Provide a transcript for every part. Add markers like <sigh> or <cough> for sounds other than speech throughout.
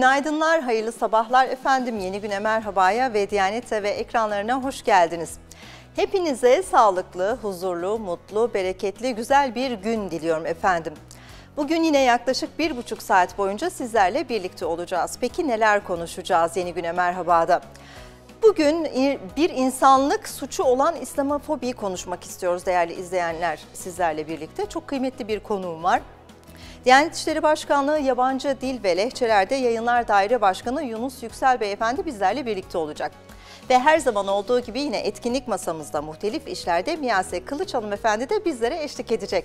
Günaydınlar, hayırlı sabahlar efendim. Yeni güne merhabaya ve Diyanet TV ekranlarına hoş geldiniz. Hepinize sağlıklı, huzurlu, mutlu, bereketli, güzel bir gün diliyorum efendim. Bugün yine yaklaşık bir buçuk saat boyunca sizlerle birlikte olacağız. Peki neler konuşacağız yeni güne merhabada? Bugün bir insanlık suçu olan İslamofobiyi konuşmak istiyoruz değerli izleyenler sizlerle birlikte. Çok kıymetli bir konuğum var. Diyanet İşleri Başkanlığı Yabancı Dil ve Lehçelerde Yayınlar Daire Başkanı Yunus Yüksel Beyefendi bizlerle birlikte olacak. Ve her zaman olduğu gibi yine etkinlik masamızda muhtelif işlerde Miyase Kılıç Hanımefendi de bizlere eşlik edecek.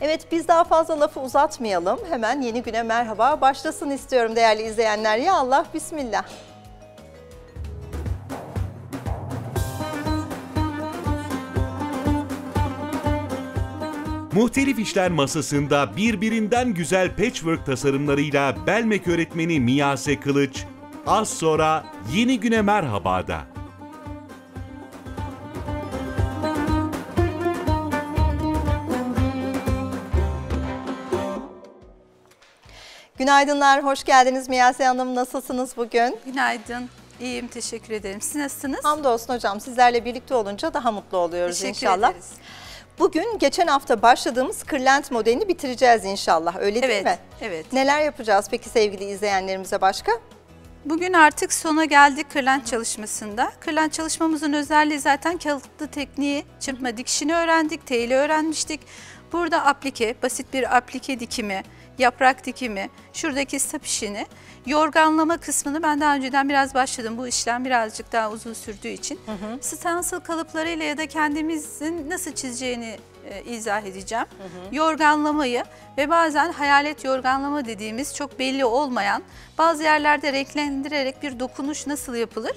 Evet biz daha fazla lafı uzatmayalım. Hemen yeni güne merhaba başlasın istiyorum değerli izleyenler. Ya Allah Bismillah. Muhtelif işler masasında birbirinden güzel patchwork tasarımlarıyla Belmek öğretmeni Miyase Kılıç, az sonra yeni güne merhaba da. Günaydınlar, hoş geldiniz Miyase Hanım. Nasılsınız bugün? Günaydın. İyiyim, teşekkür ederim. Siz nasılsınız? Hamdolsun hocam, sizlerle birlikte olunca daha mutlu oluyoruz teşekkür inşallah. Teşekkür ederiz. Bugün geçen hafta başladığımız kırlent modelini bitireceğiz inşallah öyle evet, değil mi? Evet. Neler yapacağız peki sevgili izleyenlerimize başka? Bugün artık sona geldik kırlent çalışmasında. Kırlent çalışmamızın özelliği zaten kalıplı tekniği, çırpma dikişini öğrendik, teyli öğrenmiştik. Burada aplike, basit bir aplike dikimi, yaprak dikimi, şuradaki sap yorganlama kısmını ben daha önceden biraz başladım. Bu işlem birazcık daha uzun sürdüğü için. Hı hı. Stencil kalıplarıyla ya da kendimizin nasıl çizeceğini e, izah edeceğim. Hı hı. Yorganlamayı ve bazen hayalet yorganlama dediğimiz çok belli olmayan bazı yerlerde renklendirerek bir dokunuş nasıl yapılır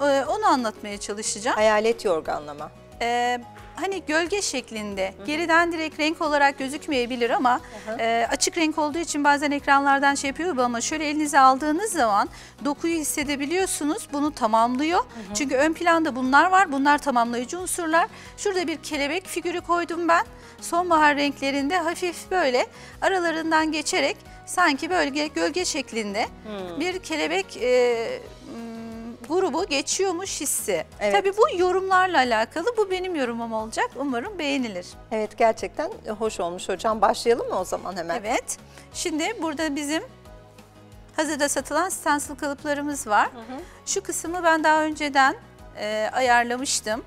e, onu anlatmaya çalışacağım. Hayalet yorganlama. Evet hani gölge şeklinde Hı -hı. geriden direkt renk olarak gözükmeyebilir ama Hı -hı. E, açık renk olduğu için bazen ekranlardan şey yapıyor ama şöyle elinize aldığınız zaman dokuyu hissedebiliyorsunuz. Bunu tamamlıyor. Hı -hı. Çünkü ön planda bunlar var. Bunlar tamamlayıcı unsurlar. Şurada bir kelebek figürü koydum ben. Sonbahar renklerinde hafif böyle aralarından geçerek sanki böyle gölge şeklinde hmm. bir kelebek e, grubu geçiyormuş hissi. Evet. Tabii bu yorumlarla alakalı bu benim yorumum olacak. Umarım beğenilir. Evet gerçekten hoş olmuş hocam. Başlayalım mı o zaman hemen? Evet. Şimdi burada bizim hazırda satılan stencil kalıplarımız var. Hı hı. Şu kısmı ben daha önceden e, ayarlamıştım.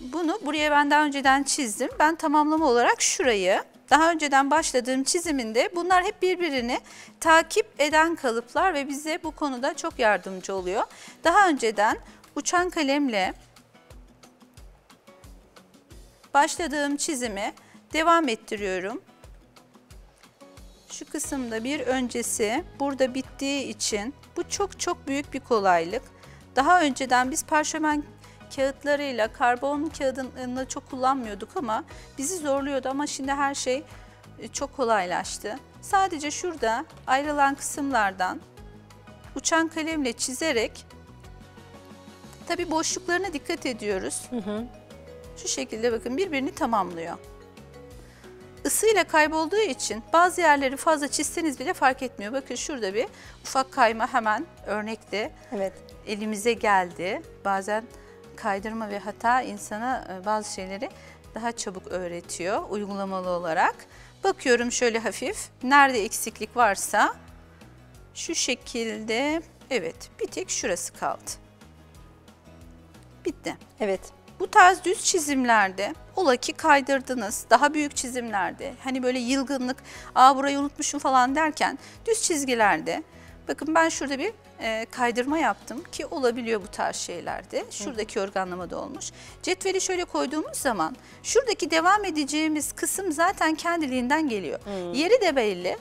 Bunu buraya ben daha önceden çizdim. Ben tamamlama olarak şurayı daha önceden başladığım çiziminde bunlar hep birbirini takip eden kalıplar ve bize bu konuda çok yardımcı oluyor. Daha önceden uçan kalemle başladığım çizimi devam ettiriyorum. Şu kısımda bir öncesi burada bittiği için bu çok çok büyük bir kolaylık. Daha önceden biz parşömen kağıtlarıyla karbon kağıdını çok kullanmıyorduk ama bizi zorluyordu ama şimdi her şey e, çok kolaylaştı. Sadece şurada ayrılan kısımlardan uçan kalemle çizerek tabi boşluklarına dikkat ediyoruz. Hı hı. Şu şekilde bakın birbirini tamamlıyor. Isıyla kaybolduğu için bazı yerleri fazla çizseniz bile fark etmiyor. Bakın şurada bir ufak kayma hemen örnekte evet. elimize geldi. Bazen kaydırma ve hata insana e, bazı şeyleri daha çabuk öğretiyor uygulamalı olarak. Bakıyorum şöyle hafif nerede eksiklik varsa şu şekilde evet bir tek şurası kaldı. Bitti. Evet. Bu tarz düz çizimlerde ola ki kaydırdınız daha büyük çizimlerde hani böyle yılgınlık aa burayı unutmuşum falan derken düz çizgilerde bakın ben şurada bir e, kaydırma yaptım ki olabiliyor bu tarz şeylerde. Şuradaki organlama da olmuş. Cetveli şöyle koyduğumuz zaman şuradaki devam edeceğimiz kısım zaten kendiliğinden geliyor. Hı. Hmm. Yeri de belli.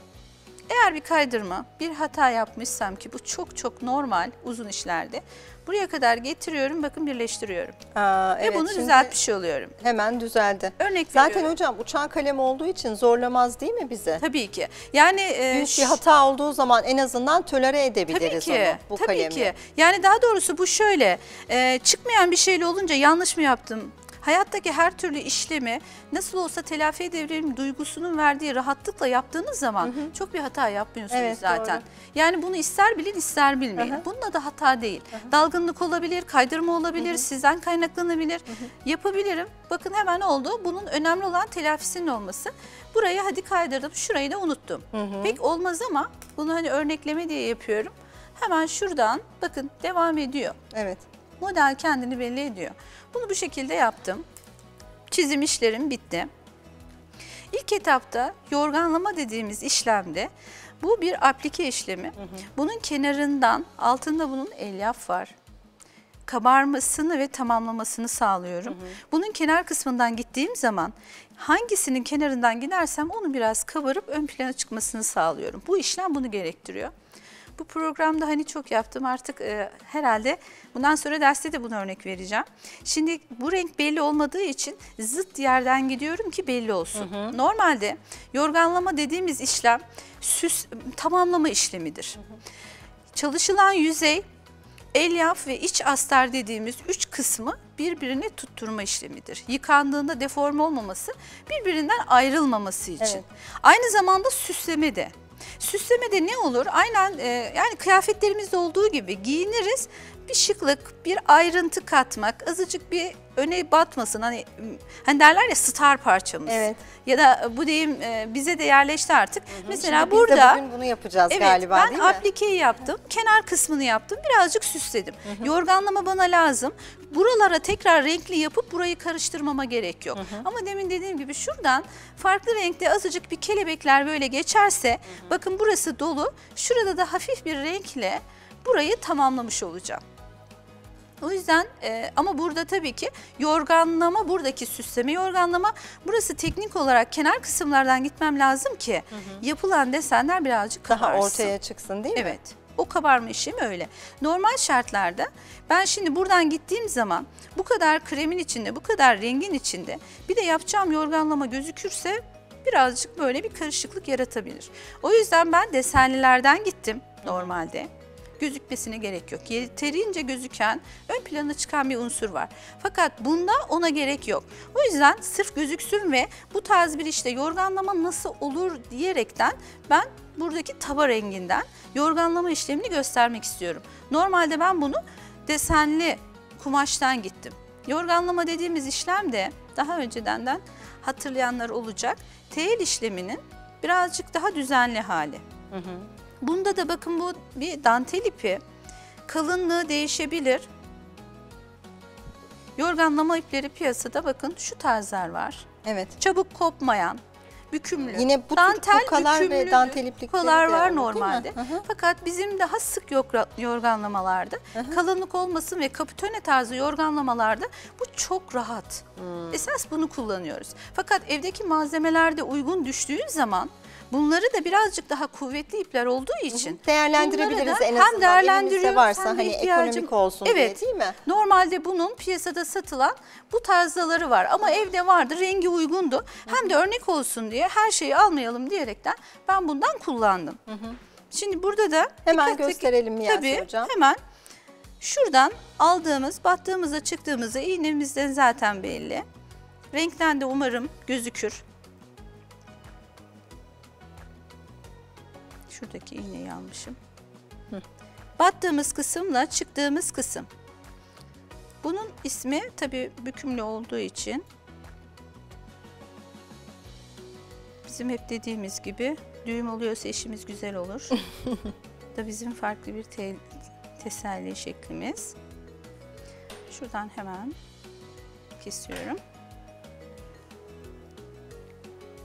Eğer bir kaydırma, bir hata yapmışsam ki bu çok çok normal uzun işlerde Buraya kadar getiriyorum bakın birleştiriyorum. Aa, Ve evet, bunu şimdi düzeltmiş oluyorum. Hemen düzeldi. Örnek Zaten veriyorum. hocam uçan kalem olduğu için zorlamaz değil mi bize? Tabii ki. Yani e, Büyük e, bir hata olduğu zaman en azından tölere edebiliriz tabii ki, onu bu tabii kalemi. Tabii ki. Yani daha doğrusu bu şöyle e, çıkmayan bir şeyle olunca yanlış mı yaptım hayattaki her türlü işlemi nasıl olsa telafi edebilirim duygusunun verdiği rahatlıkla yaptığınız zaman hı hı. çok bir hata yapmıyorsunuz evet, zaten. Doğru. Yani bunu ister bilin ister bilmeyin. Hı hı. Bunun da hata değil. Hı hı. Dalgınlık olabilir, kaydırma olabilir, hı hı. sizden kaynaklanabilir. Hı hı. Yapabilirim. Bakın hemen oldu. Bunun önemli olan telafisinin olması. Burayı hadi kaydırdım, şurayı da unuttum. Hı hı. Pek olmaz ama bunu hani örnekleme diye yapıyorum. Hemen şuradan bakın devam ediyor. Evet. Model kendini belli ediyor. Bunu bu şekilde yaptım. Çizim işlerim bitti. İlk etapta yorganlama dediğimiz işlemde bu bir aplike işlemi. Hı hı. Bunun kenarından altında bunun elyaf var. Kabarmasını ve tamamlamasını sağlıyorum. Hı hı. Bunun kenar kısmından gittiğim zaman hangisinin kenarından gidersem onun biraz kabarıp ön plana çıkmasını sağlıyorum. Bu işlem bunu gerektiriyor. Bu programda hani çok yaptım artık e, herhalde bundan sonra derste de buna örnek vereceğim. Şimdi bu renk belli olmadığı için zıt yerden gidiyorum ki belli olsun. Hı hı. Normalde yorganlama dediğimiz işlem süs tamamlama işlemidir. Hı hı. Çalışılan yüzey Elyaf ve iç astar dediğimiz üç kısmı birbirine tutturma işlemidir. Yıkandığında deform olmaması, birbirinden ayrılmaması için. Evet. Aynı zamanda süsleme de. Süslemede ne olur? Aynen e, yani kıyafetlerimiz olduğu gibi giyiniriz. Bir şıklık, bir ayrıntı katmak, azıcık bir öne batmasın. Hani, hani derler ya star parçamız. Evet. Ya da e, bu deyim e, bize de yerleşti artık. Hı hı. Mesela Şimdi burada. Biz de bugün bunu yapacağız evet, galiba ben değil mi? Ben aplikeyi yaptım. Hı. Kenar kısmını yaptım. Birazcık süsledim. Hı hı. Yorganlama bana lazım. Buralara tekrar renkli yapıp burayı karıştırmama gerek yok. Hı hı. Ama demin dediğim gibi şuradan farklı renkte azıcık bir kelebekler böyle geçerse hı hı. bakın burası dolu. Şurada da hafif bir renkle burayı tamamlamış olacağım. O yüzden e, ama burada tabii ki yorganlama buradaki süsleme yorganlama burası teknik olarak kenar kısımlardan gitmem lazım ki hı hı. yapılan desenler birazcık daha ortaya çıksın değil mi? Evet. O kabarma işi mi öyle. Normal şartlarda ben şimdi buradan gittiğim zaman bu kadar kremin içinde, bu kadar rengin içinde bir de yapacağım yorganlama gözükürse birazcık böyle bir karışıklık yaratabilir. O yüzden ben desenlilerden gittim normalde gözükmesine gerek yok. Yeterince gözüken, ön plana çıkan bir unsur var. Fakat bunda ona gerek yok. O yüzden sırf gözüksün ve bu tarz bir işte yorganlama nasıl olur diyerekten ben buradaki taba renginden yorganlama işlemini göstermek istiyorum. Normalde ben bunu desenli kumaştan gittim. Yorganlama dediğimiz işlem de daha öncedenden hatırlayanlar olacak. Teyel işleminin birazcık daha düzenli hali. Hı hı. Bunda da bakın bu bir dantel ipi. Kalınlığı değişebilir. Yorganlama ipleri piyasada bakın şu tarzlar var. Evet. Çabuk kopmayan, bükümlü. Yine bu dantel bukalar ve dantel iplikleri bukalar var normalde. Fakat bizim daha sık yok yorganlamalarda hı hı. kalınlık olmasın ve kapitone tarzı yorganlamalarda bu çok rahat. Hmm. Esas bunu kullanıyoruz. Fakat evdeki malzemelerde uygun düştüğü zaman Bunları da birazcık daha kuvvetli ipler olduğu için değerlendirebiliriz en azından hem değerlendiriyoruz varsa hem de hani ekonomik olsun evet, diye değil mi? Normalde bunun piyasada satılan bu tarzaları var ama evde vardı rengi uygundu. Hem de örnek olsun diye her şeyi almayalım diyerekten ben bundan kullandım. Hı hı. Şimdi burada da hemen dikkatli, gösterelim mi tabii, hocam? hemen. Şuradan aldığımız, battığımızda çıktığımızda iğnemizden zaten belli. Renkten de umarım gözükür. Şuradaki iğneyi almışım. Battığımız kısımla çıktığımız kısım. Bunun ismi tabi bükümlü olduğu için bizim hep dediğimiz gibi düğüm oluyorsa işimiz güzel olur. <laughs> da bizim farklı bir te teselli şeklimiz. Şuradan hemen kesiyorum.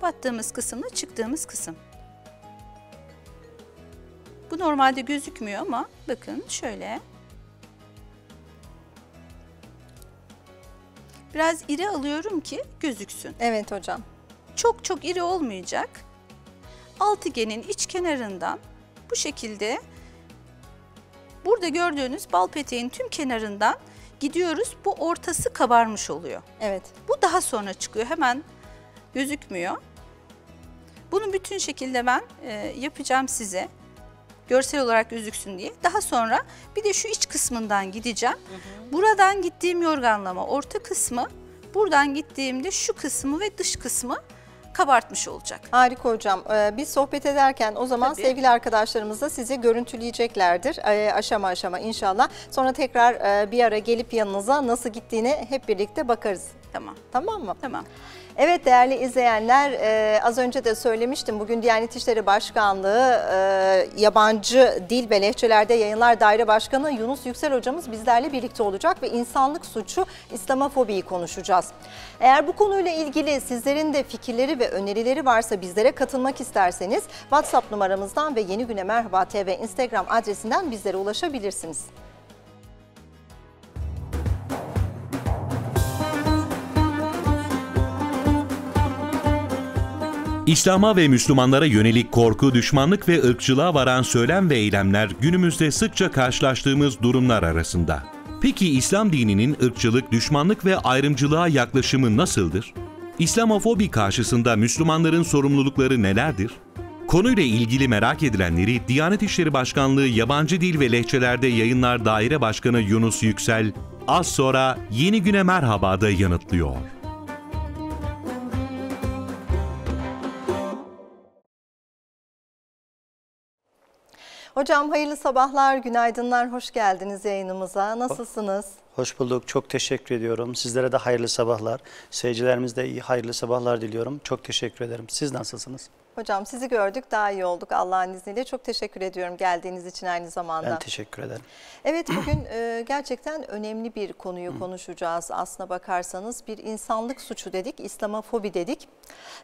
Battığımız kısımla çıktığımız kısım. Bu normalde gözükmüyor ama bakın şöyle. Biraz iri alıyorum ki gözüksün. Evet hocam. Çok çok iri olmayacak. Altıgenin iç kenarından bu şekilde burada gördüğünüz bal peteğin tüm kenarından gidiyoruz. Bu ortası kabarmış oluyor. Evet. Bu daha sonra çıkıyor. Hemen gözükmüyor. Bunu bütün şekilde ben e, yapacağım size görsel olarak gözüksün diye. Daha sonra bir de şu iç kısmından gideceğim. Hı hı. Buradan gittiğim yorganlama orta kısmı, buradan gittiğimde şu kısmı ve dış kısmı kabartmış olacak. Harika hocam. Ee, biz sohbet ederken o zaman Tabii. sevgili arkadaşlarımız da sizi görüntüleyeceklerdir ee, aşama aşama inşallah. Sonra tekrar e, bir ara gelip yanınıza nasıl gittiğini hep birlikte bakarız. Tamam. Tamam mı? Tamam. Evet değerli izleyenler e, az önce de söylemiştim bugün Diyanet İşleri Başkanlığı e, Yabancı Dil ve Lehçelerde Yayınlar Daire Başkanı Yunus Yüksel hocamız bizlerle birlikte olacak ve insanlık suçu İslamofobiyi konuşacağız. Eğer bu konuyla ilgili sizlerin de fikirleri ve önerileri varsa bizlere katılmak isterseniz WhatsApp numaramızdan ve Yeni Güne Merhaba TV Instagram adresinden bizlere ulaşabilirsiniz. İslam'a ve Müslümanlara yönelik korku, düşmanlık ve ırkçılığa varan söylem ve eylemler günümüzde sıkça karşılaştığımız durumlar arasında. Peki İslam dininin ırkçılık, düşmanlık ve ayrımcılığa yaklaşımı nasıldır? İslamofobi karşısında Müslümanların sorumlulukları nelerdir? Konuyla ilgili merak edilenleri Diyanet İşleri Başkanlığı Yabancı Dil ve Lehçelerde Yayınlar Daire Başkanı Yunus Yüksel az sonra Yeni Güne Merhaba'da yanıtlıyor. Hocam hayırlı sabahlar, günaydınlar, hoş geldiniz yayınımıza. Nasılsınız? Hoş bulduk, çok teşekkür ediyorum. Sizlere de hayırlı sabahlar. Seyircilerimiz de iyi hayırlı sabahlar diliyorum. Çok teşekkür ederim. Siz nasılsınız? Hocam sizi gördük daha iyi olduk Allah'ın izniyle. Çok teşekkür ediyorum geldiğiniz için aynı zamanda. Ben teşekkür ederim. Evet bugün e, gerçekten önemli bir konuyu konuşacağız. Aslına bakarsanız bir insanlık suçu dedik, İslamofobi dedik.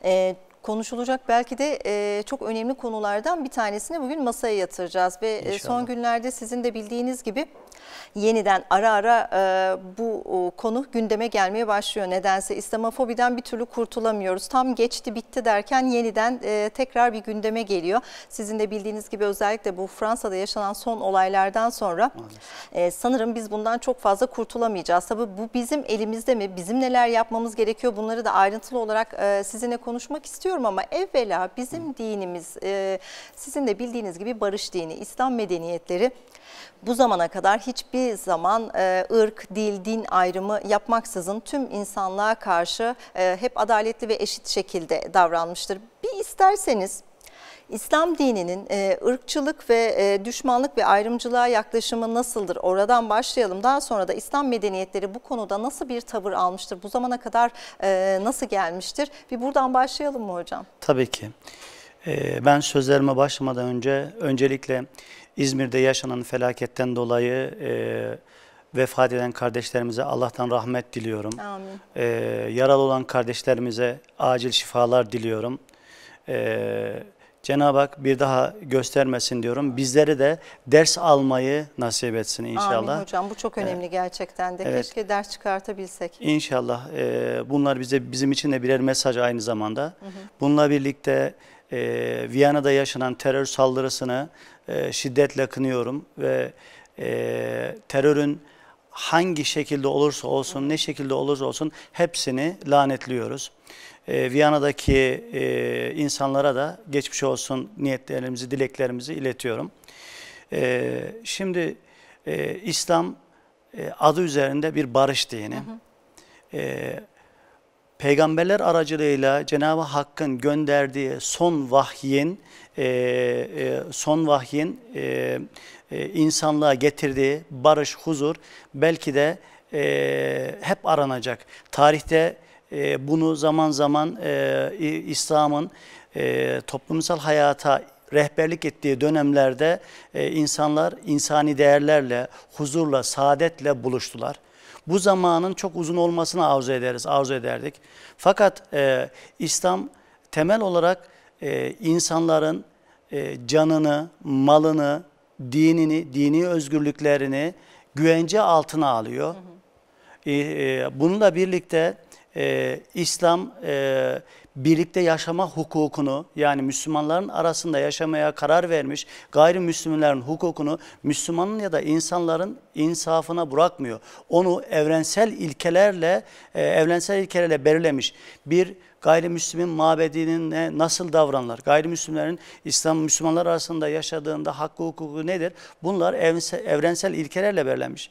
E, konuşulacak belki de e, çok önemli konulardan bir tanesini bugün masaya yatıracağız. Ve e, İnşallah. son günlerde sizin de bildiğiniz gibi yeniden ara ara e, bu e, konu gündeme gelmeye başlıyor nedense. İslamofobiden bir türlü kurtulamıyoruz. Tam geçti bitti derken yeniden e, tekrar bir gündeme geliyor. Sizin de bildiğiniz gibi özellikle bu Fransa'da yaşanan son olaylardan sonra e, sanırım biz bundan çok fazla kurtulamayacağız. Tabii bu bizim elimizde mi? Bizim neler yapmamız gerekiyor? Bunları da ayrıntılı olarak e, sizinle konuşmak istiyorum ama evvela bizim dinimiz e, sizin de bildiğiniz gibi barış dini, İslam medeniyetleri bu zamana kadar hiçbir zaman e, ırk, dil, din ayrımı yapmaksızın tüm insanlığa karşı e, hep adaletli ve eşit şekilde davranmıştır. Bir isterseniz İslam dininin e, ırkçılık ve e, düşmanlık ve ayrımcılığa yaklaşımı nasıldır? Oradan başlayalım. Daha sonra da İslam medeniyetleri bu konuda nasıl bir tavır almıştır? Bu zamana kadar e, nasıl gelmiştir? Bir buradan başlayalım mı hocam? Tabii ki. E, ben sözlerime başlamadan önce öncelikle İzmir'de yaşanan felaketten dolayı e, vefat eden kardeşlerimize Allah'tan rahmet diliyorum. Amin. E, yaralı olan kardeşlerimize acil şifalar diliyorum. E, Cenab-ı Hak bir daha göstermesin diyorum. Bizleri de ders almayı nasip etsin inşallah. Amin hocam bu çok önemli gerçekten de. Evet. Keşke ders çıkartabilsek. İnşallah. E, bunlar bize bizim için de birer mesaj aynı zamanda. Hı Bununla birlikte e, Viyana'da yaşanan terör saldırısını e, şiddetle kınıyorum ve e, terörün hangi şekilde olursa olsun, ne şekilde olursa olsun hepsini lanetliyoruz. E, Viyana'daki e, insanlara da geçmiş olsun niyetlerimizi, dileklerimizi iletiyorum. E, şimdi e, İslam e, adı üzerinde bir barış dini. E, peygamberler aracılığıyla Cenab-ı Hakk'ın gönderdiği son vahyin e, e, son vahyin e, e, insanlığa getirdiği barış, huzur belki de e, hep aranacak. Tarihte e, bunu zaman zaman e, İslam'ın e, toplumsal hayata rehberlik ettiği dönemlerde e, insanlar insani değerlerle, huzurla, saadetle buluştular. Bu zamanın çok uzun olmasını arzu ederiz, arzu ederdik. Fakat e, İslam temel olarak e, insanların e, canını, malını, dinini, dini özgürlüklerini güvence altına alıyor. Hı hı. E, e, bununla birlikte e, İslam e, birlikte yaşama hukukunu yani Müslümanların arasında yaşamaya karar vermiş gayrimüslimlerin hukukunu Müslümanın ya da insanların insafına bırakmıyor. Onu evrensel ilkelerle e, evrensel ilkelerle belirlemiş. Bir gayrimüslimin mabedinine nasıl davranırlar? Gayrimüslimlerin İslam Müslümanlar arasında yaşadığında hakkı hukuku nedir? Bunlar evrensel, evrensel ilkelerle belirlenmiş.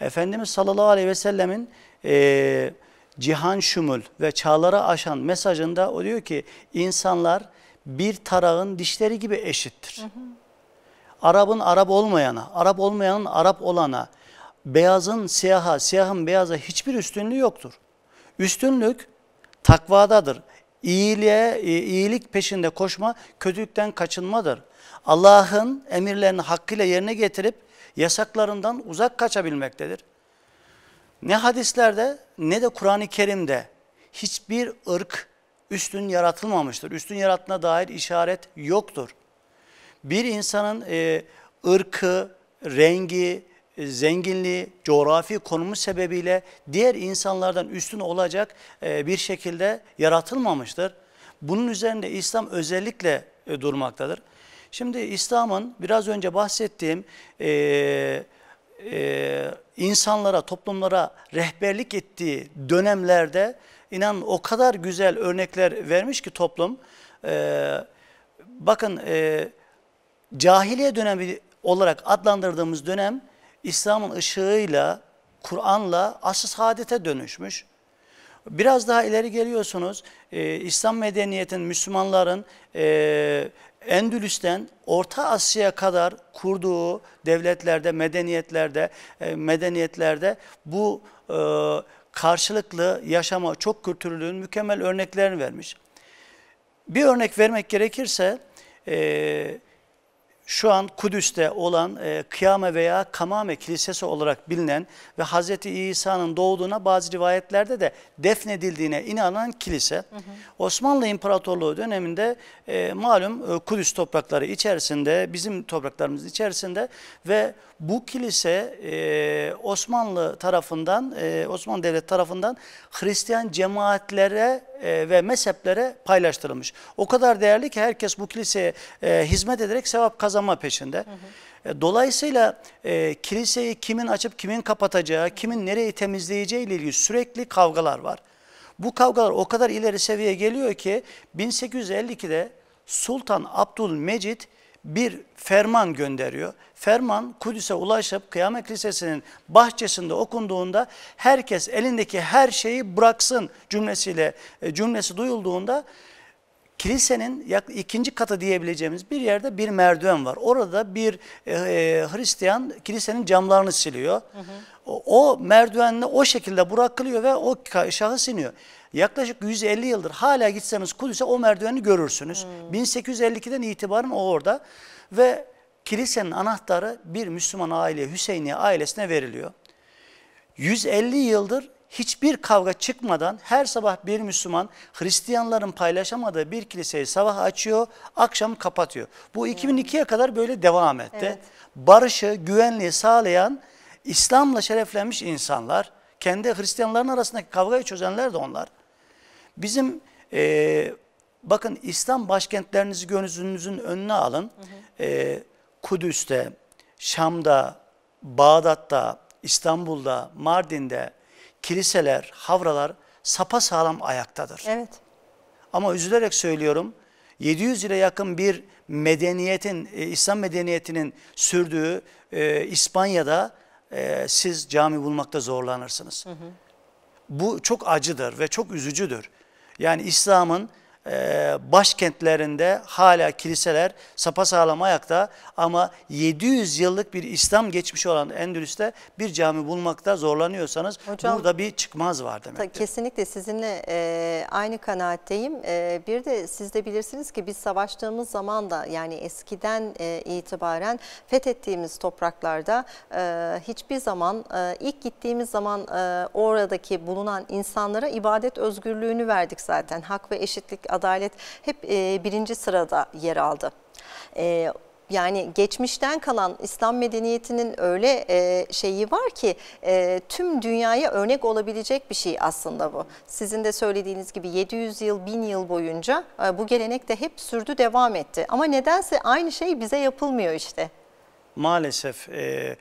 Efendimiz sallallahu aleyhi ve sellemin e, cihan şümül ve çağlara aşan mesajında o diyor ki insanlar bir tarağın dişleri gibi eşittir. Hı hı. Arap'ın Arap olmayana, Arap olmayanın Arap olana, beyazın siyaha, siyahın beyaza hiçbir üstünlüğü yoktur. Üstünlük takvadadır. İyiliğe, e, iyilik peşinde koşma kötülükten kaçınmadır. Allah'ın emirlerini hakkıyla yerine getirip yasaklarından uzak kaçabilmektedir. Ne hadislerde ne de Kur'an-ı Kerim'de hiçbir ırk üstün yaratılmamıştır. Üstün yaratına dair işaret yoktur. Bir insanın e, ırkı, rengi, e, zenginliği, coğrafi konumu sebebiyle diğer insanlardan üstün olacak e, bir şekilde yaratılmamıştır. Bunun üzerinde İslam özellikle e, durmaktadır. Şimdi İslam'ın biraz önce bahsettiğim e, e, insanlara, toplumlara rehberlik ettiği dönemlerde inan o kadar güzel örnekler vermiş ki toplum. E, bakın e, cahiliye dönemi olarak adlandırdığımız dönem İslam'ın ışığıyla, Kur'an'la asıl saadete dönüşmüş. Biraz daha ileri geliyorsunuz, e, İslam medeniyetinin Müslümanların e, Endülüs'ten Orta Asya'ya kadar kurduğu devletlerde, medeniyetlerde, e, medeniyetlerde bu e, karşılıklı yaşama çok kültürlülüğün mükemmel örneklerini vermiş. Bir örnek vermek gerekirse, e, şu an Kudüs'te olan e, Kıyame veya Kamame Kilisesi olarak bilinen ve Hz. İsa'nın doğduğuna bazı rivayetlerde de defnedildiğine inanan kilise hı hı. Osmanlı İmparatorluğu döneminde e, malum e, Kudüs toprakları içerisinde bizim topraklarımız içerisinde ve bu kilise e, Osmanlı tarafından e, Osmanlı Devlet tarafından Hristiyan cemaatlere e, ve mezheplere paylaştırılmış. O kadar değerli ki herkes bu kiliseye e, hizmet ederek sevap kazanma peşinde. E, dolayısıyla e, kiliseyi kimin açıp kimin kapatacağı, kimin nereyi temizleyeceği ile ilgili sürekli kavgalar var. Bu kavgalar o kadar ileri seviyeye geliyor ki 1852'de Sultan Abdülmecid bir ferman gönderiyor. Ferman Kudüs'e ulaşıp Kıyamet Lisesi'nin bahçesinde okunduğunda herkes elindeki her şeyi bıraksın cümlesiyle e, cümlesi duyulduğunda kilisenin yak ikinci katı diyebileceğimiz bir yerde bir merdiven var. Orada bir e, e Hristiyan kilisenin camlarını siliyor. Hı hı. O, o merdivenle o şekilde bırakılıyor ve o şahıs iniyor. Yaklaşık 150 yıldır hala gitseniz Kudüs'e o merdiveni görürsünüz. Hmm. 1852'den itibaren o orada ve kilisenin anahtarı bir Müslüman aile Hüseyniye ailesine veriliyor. 150 yıldır hiçbir kavga çıkmadan her sabah bir Müslüman Hristiyanların paylaşamadığı bir kiliseyi sabah açıyor, akşam kapatıyor. Bu 2002'ye kadar böyle devam etti. Evet. Barışı, güvenliği sağlayan İslam'la şereflenmiş insanlar, kendi Hristiyanların arasındaki kavgayı çözenler de onlar. Bizim e, bakın İslam başkentlerinizi gözünüzün önüne alın. E, Kudüs'te, Şam'da, Bağdat'ta, İstanbul'da, Mardin'de kiliseler, havralar sapa sağlam ayaktadır. Evet. Ama üzülerek söylüyorum 700 yıla yakın bir medeniyetin, e, İslam medeniyetinin sürdüğü e, İspanya'da e, siz cami bulmakta zorlanırsınız. Hı hı. Bu çok acıdır ve çok üzücüdür. Yani İslam'ın e, başkentlerinde hala kiliseler sapasağlam ayakta ama 700 yıllık bir İslam geçmişi olan Endülüs'te bir cami bulmakta zorlanıyorsanız Hocam, burada bir çıkmaz var demektir. Kesinlikle sizinle e, aynı kanaatteyim. E, bir de siz de bilirsiniz ki biz savaştığımız zaman da yani eskiden e, itibaren fethettiğimiz topraklarda e, hiçbir zaman e, ilk gittiğimiz zaman e, oradaki bulunan insanlara ibadet özgürlüğünü verdik zaten. Hak ve eşitlik adalet hep e, birinci sırada yer aldı. E, yani geçmişten kalan İslam medeniyetinin öyle e, şeyi var ki e, tüm dünyaya örnek olabilecek bir şey aslında bu. Sizin de söylediğiniz gibi 700 yıl, 1000 yıl boyunca e, bu gelenek de hep sürdü, devam etti. Ama nedense aynı şey bize yapılmıyor işte. Maalesef e,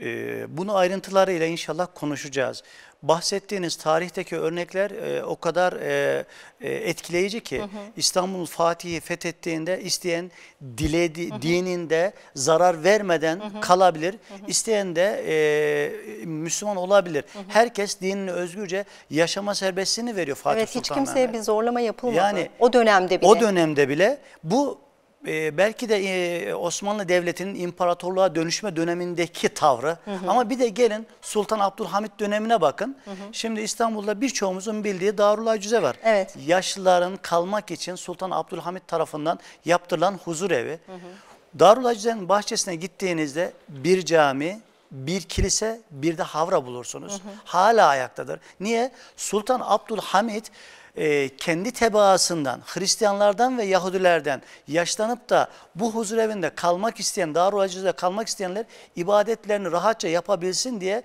e, bunu ayrıntılarıyla inşallah konuşacağız bahsettiğiniz tarihteki örnekler e, o kadar e, e, etkileyici ki hı hı. İstanbul'un Fatih'i fethettiğinde isteyen diledi, hı hı. dininde zarar vermeden hı hı. kalabilir. Hı hı. İsteyen de e, Müslüman olabilir. Hı hı. Herkes dinini özgürce yaşama serbestliğini veriyor Fatih evet, Sultan Mehmet. Evet hiç kimseye Mehmet. bir zorlama yapılmadı. Yani, o dönemde bile. O dönemde bile bu ee, belki de e, Osmanlı Devleti'nin imparatorluğa dönüşme dönemindeki tavrı hı hı. ama bir de gelin Sultan Abdülhamit dönemine bakın. Hı hı. Şimdi İstanbul'da birçoğumuzun bildiği Darul Cüze var. Evet. Yaşlıların kalmak için Sultan Abdülhamit tarafından yaptırılan huzur evi. Hı hı. Darul Acize'nin bahçesine gittiğinizde bir cami, bir kilise, bir de havra bulursunuz. Hı hı. Hala ayaktadır. Niye? Sultan Abdülhamit e, kendi tebaasından, Hristiyanlardan ve Yahudilerden yaşlanıp da bu huzur evinde kalmak isteyen, Darul Aciz'de kalmak isteyenler ibadetlerini rahatça yapabilsin diye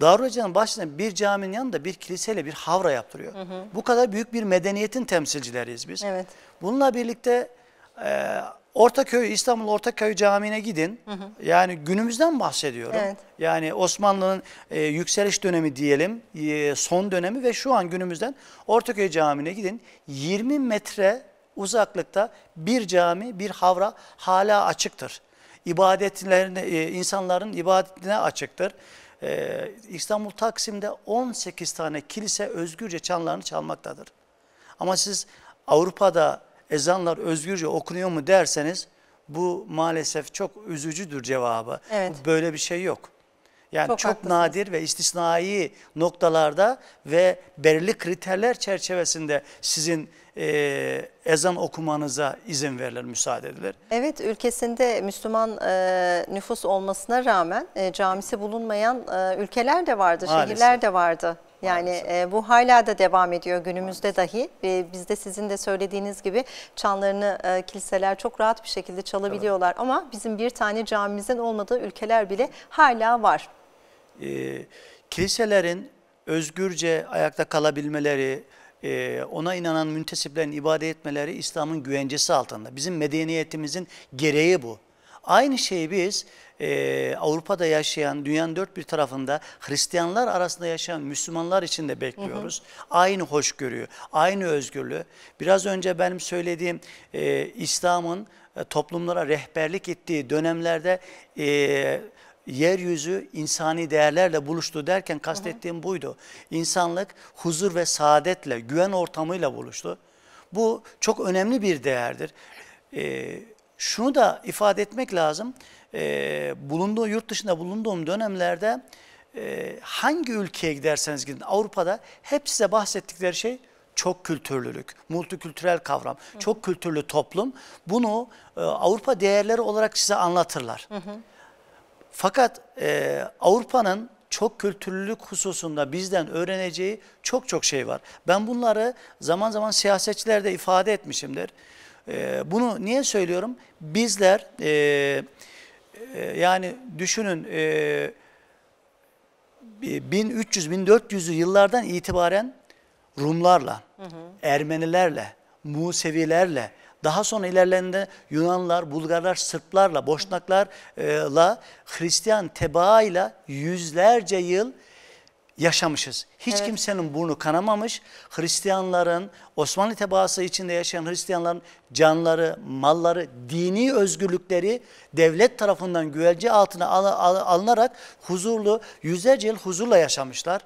Darul Aciz'in başına bir caminin yanında bir kiliseyle bir havra yaptırıyor. Hı hı. Bu kadar büyük bir medeniyetin temsilcileriyiz biz. Evet. Bununla birlikte... E, Ortaköy, İstanbul Ortaköy Camii'ne gidin. Hı hı. Yani günümüzden bahsediyorum. Evet. Yani Osmanlı'nın e, yükseliş dönemi diyelim, e, son dönemi ve şu an günümüzden Ortaköy Camii'ne gidin. 20 metre uzaklıkta bir cami, bir havra hala açıktır. İbadetlerine, e, insanların ibadetine açıktır. E, İstanbul Taksim'de 18 tane kilise özgürce çanlarını çalmaktadır. Ama siz Avrupa'da ezanlar özgürce okunuyor mu derseniz bu maalesef çok üzücüdür cevabı. Evet. Böyle bir şey yok. Yani çok, çok nadir ve istisnai noktalarda ve belirli kriterler çerçevesinde sizin e, ezan okumanıza izin verilir, müsaade edilir. Evet, ülkesinde Müslüman e, nüfus olmasına rağmen e, camisi bulunmayan e, ülkeler de vardı, Maalesef. şehirler de vardı. Yani e, bu hala da devam ediyor günümüzde Maalesef. dahi. E, bizde sizin de söylediğiniz gibi çanlarını e, kiliseler çok rahat bir şekilde çalabiliyorlar. Evet. Ama bizim bir tane camimizin olmadığı ülkeler bile hala var. E, kiliselerin özgürce ayakta kalabilmeleri, e, ona inanan müntesiplerin ibadet etmeleri İslam'ın güvencesi altında. Bizim medeniyetimizin gereği bu. Aynı şeyi biz e, Avrupa'da yaşayan, dünyanın dört bir tarafında Hristiyanlar arasında yaşayan Müslümanlar için de bekliyoruz. Hı hı. Aynı hoşgörüyü, aynı özgürlüğü. Biraz önce benim söylediğim e, İslam'ın e, toplumlara rehberlik ettiği dönemlerde... E, yeryüzü insani değerlerle buluştu derken kastettiğim hı hı. buydu. İnsanlık huzur ve saadetle, güven ortamıyla buluştu. Bu çok önemli bir değerdir. Ee, şunu da ifade etmek lazım e, bulunduğu yurt dışında bulunduğum dönemlerde e, hangi ülkeye giderseniz gidin Avrupa'da hep size bahsettikleri şey çok kültürlülük, multikültürel kavram, hı çok kültürlü toplum. Bunu e, Avrupa değerleri olarak size anlatırlar. Hı hı. Fakat e, Avrupa'nın çok kültürlülük hususunda bizden öğreneceği çok çok şey var. Ben bunları zaman zaman siyasetçilerde ifade etmişimdir. E, bunu niye söylüyorum? Bizler... E, ee, yani düşünün 1300-1400'lü e, yıllardan itibaren Rumlarla, hı hı. Ermenilerle, Musevilerle, daha sonra ilerlerinde Yunanlar, Bulgarlar, Sırplarla, Boşnaklarla, e, Hristiyan tebaayla yüzlerce yıl yaşamışız. Hiç evet. kimsenin burnu kanamamış. Hristiyanların, Osmanlı tebaası içinde yaşayan Hristiyanların canları, malları, dini özgürlükleri devlet tarafından güvence altına al al alınarak huzurlu, yüzlerce yıl huzurla yaşamışlar.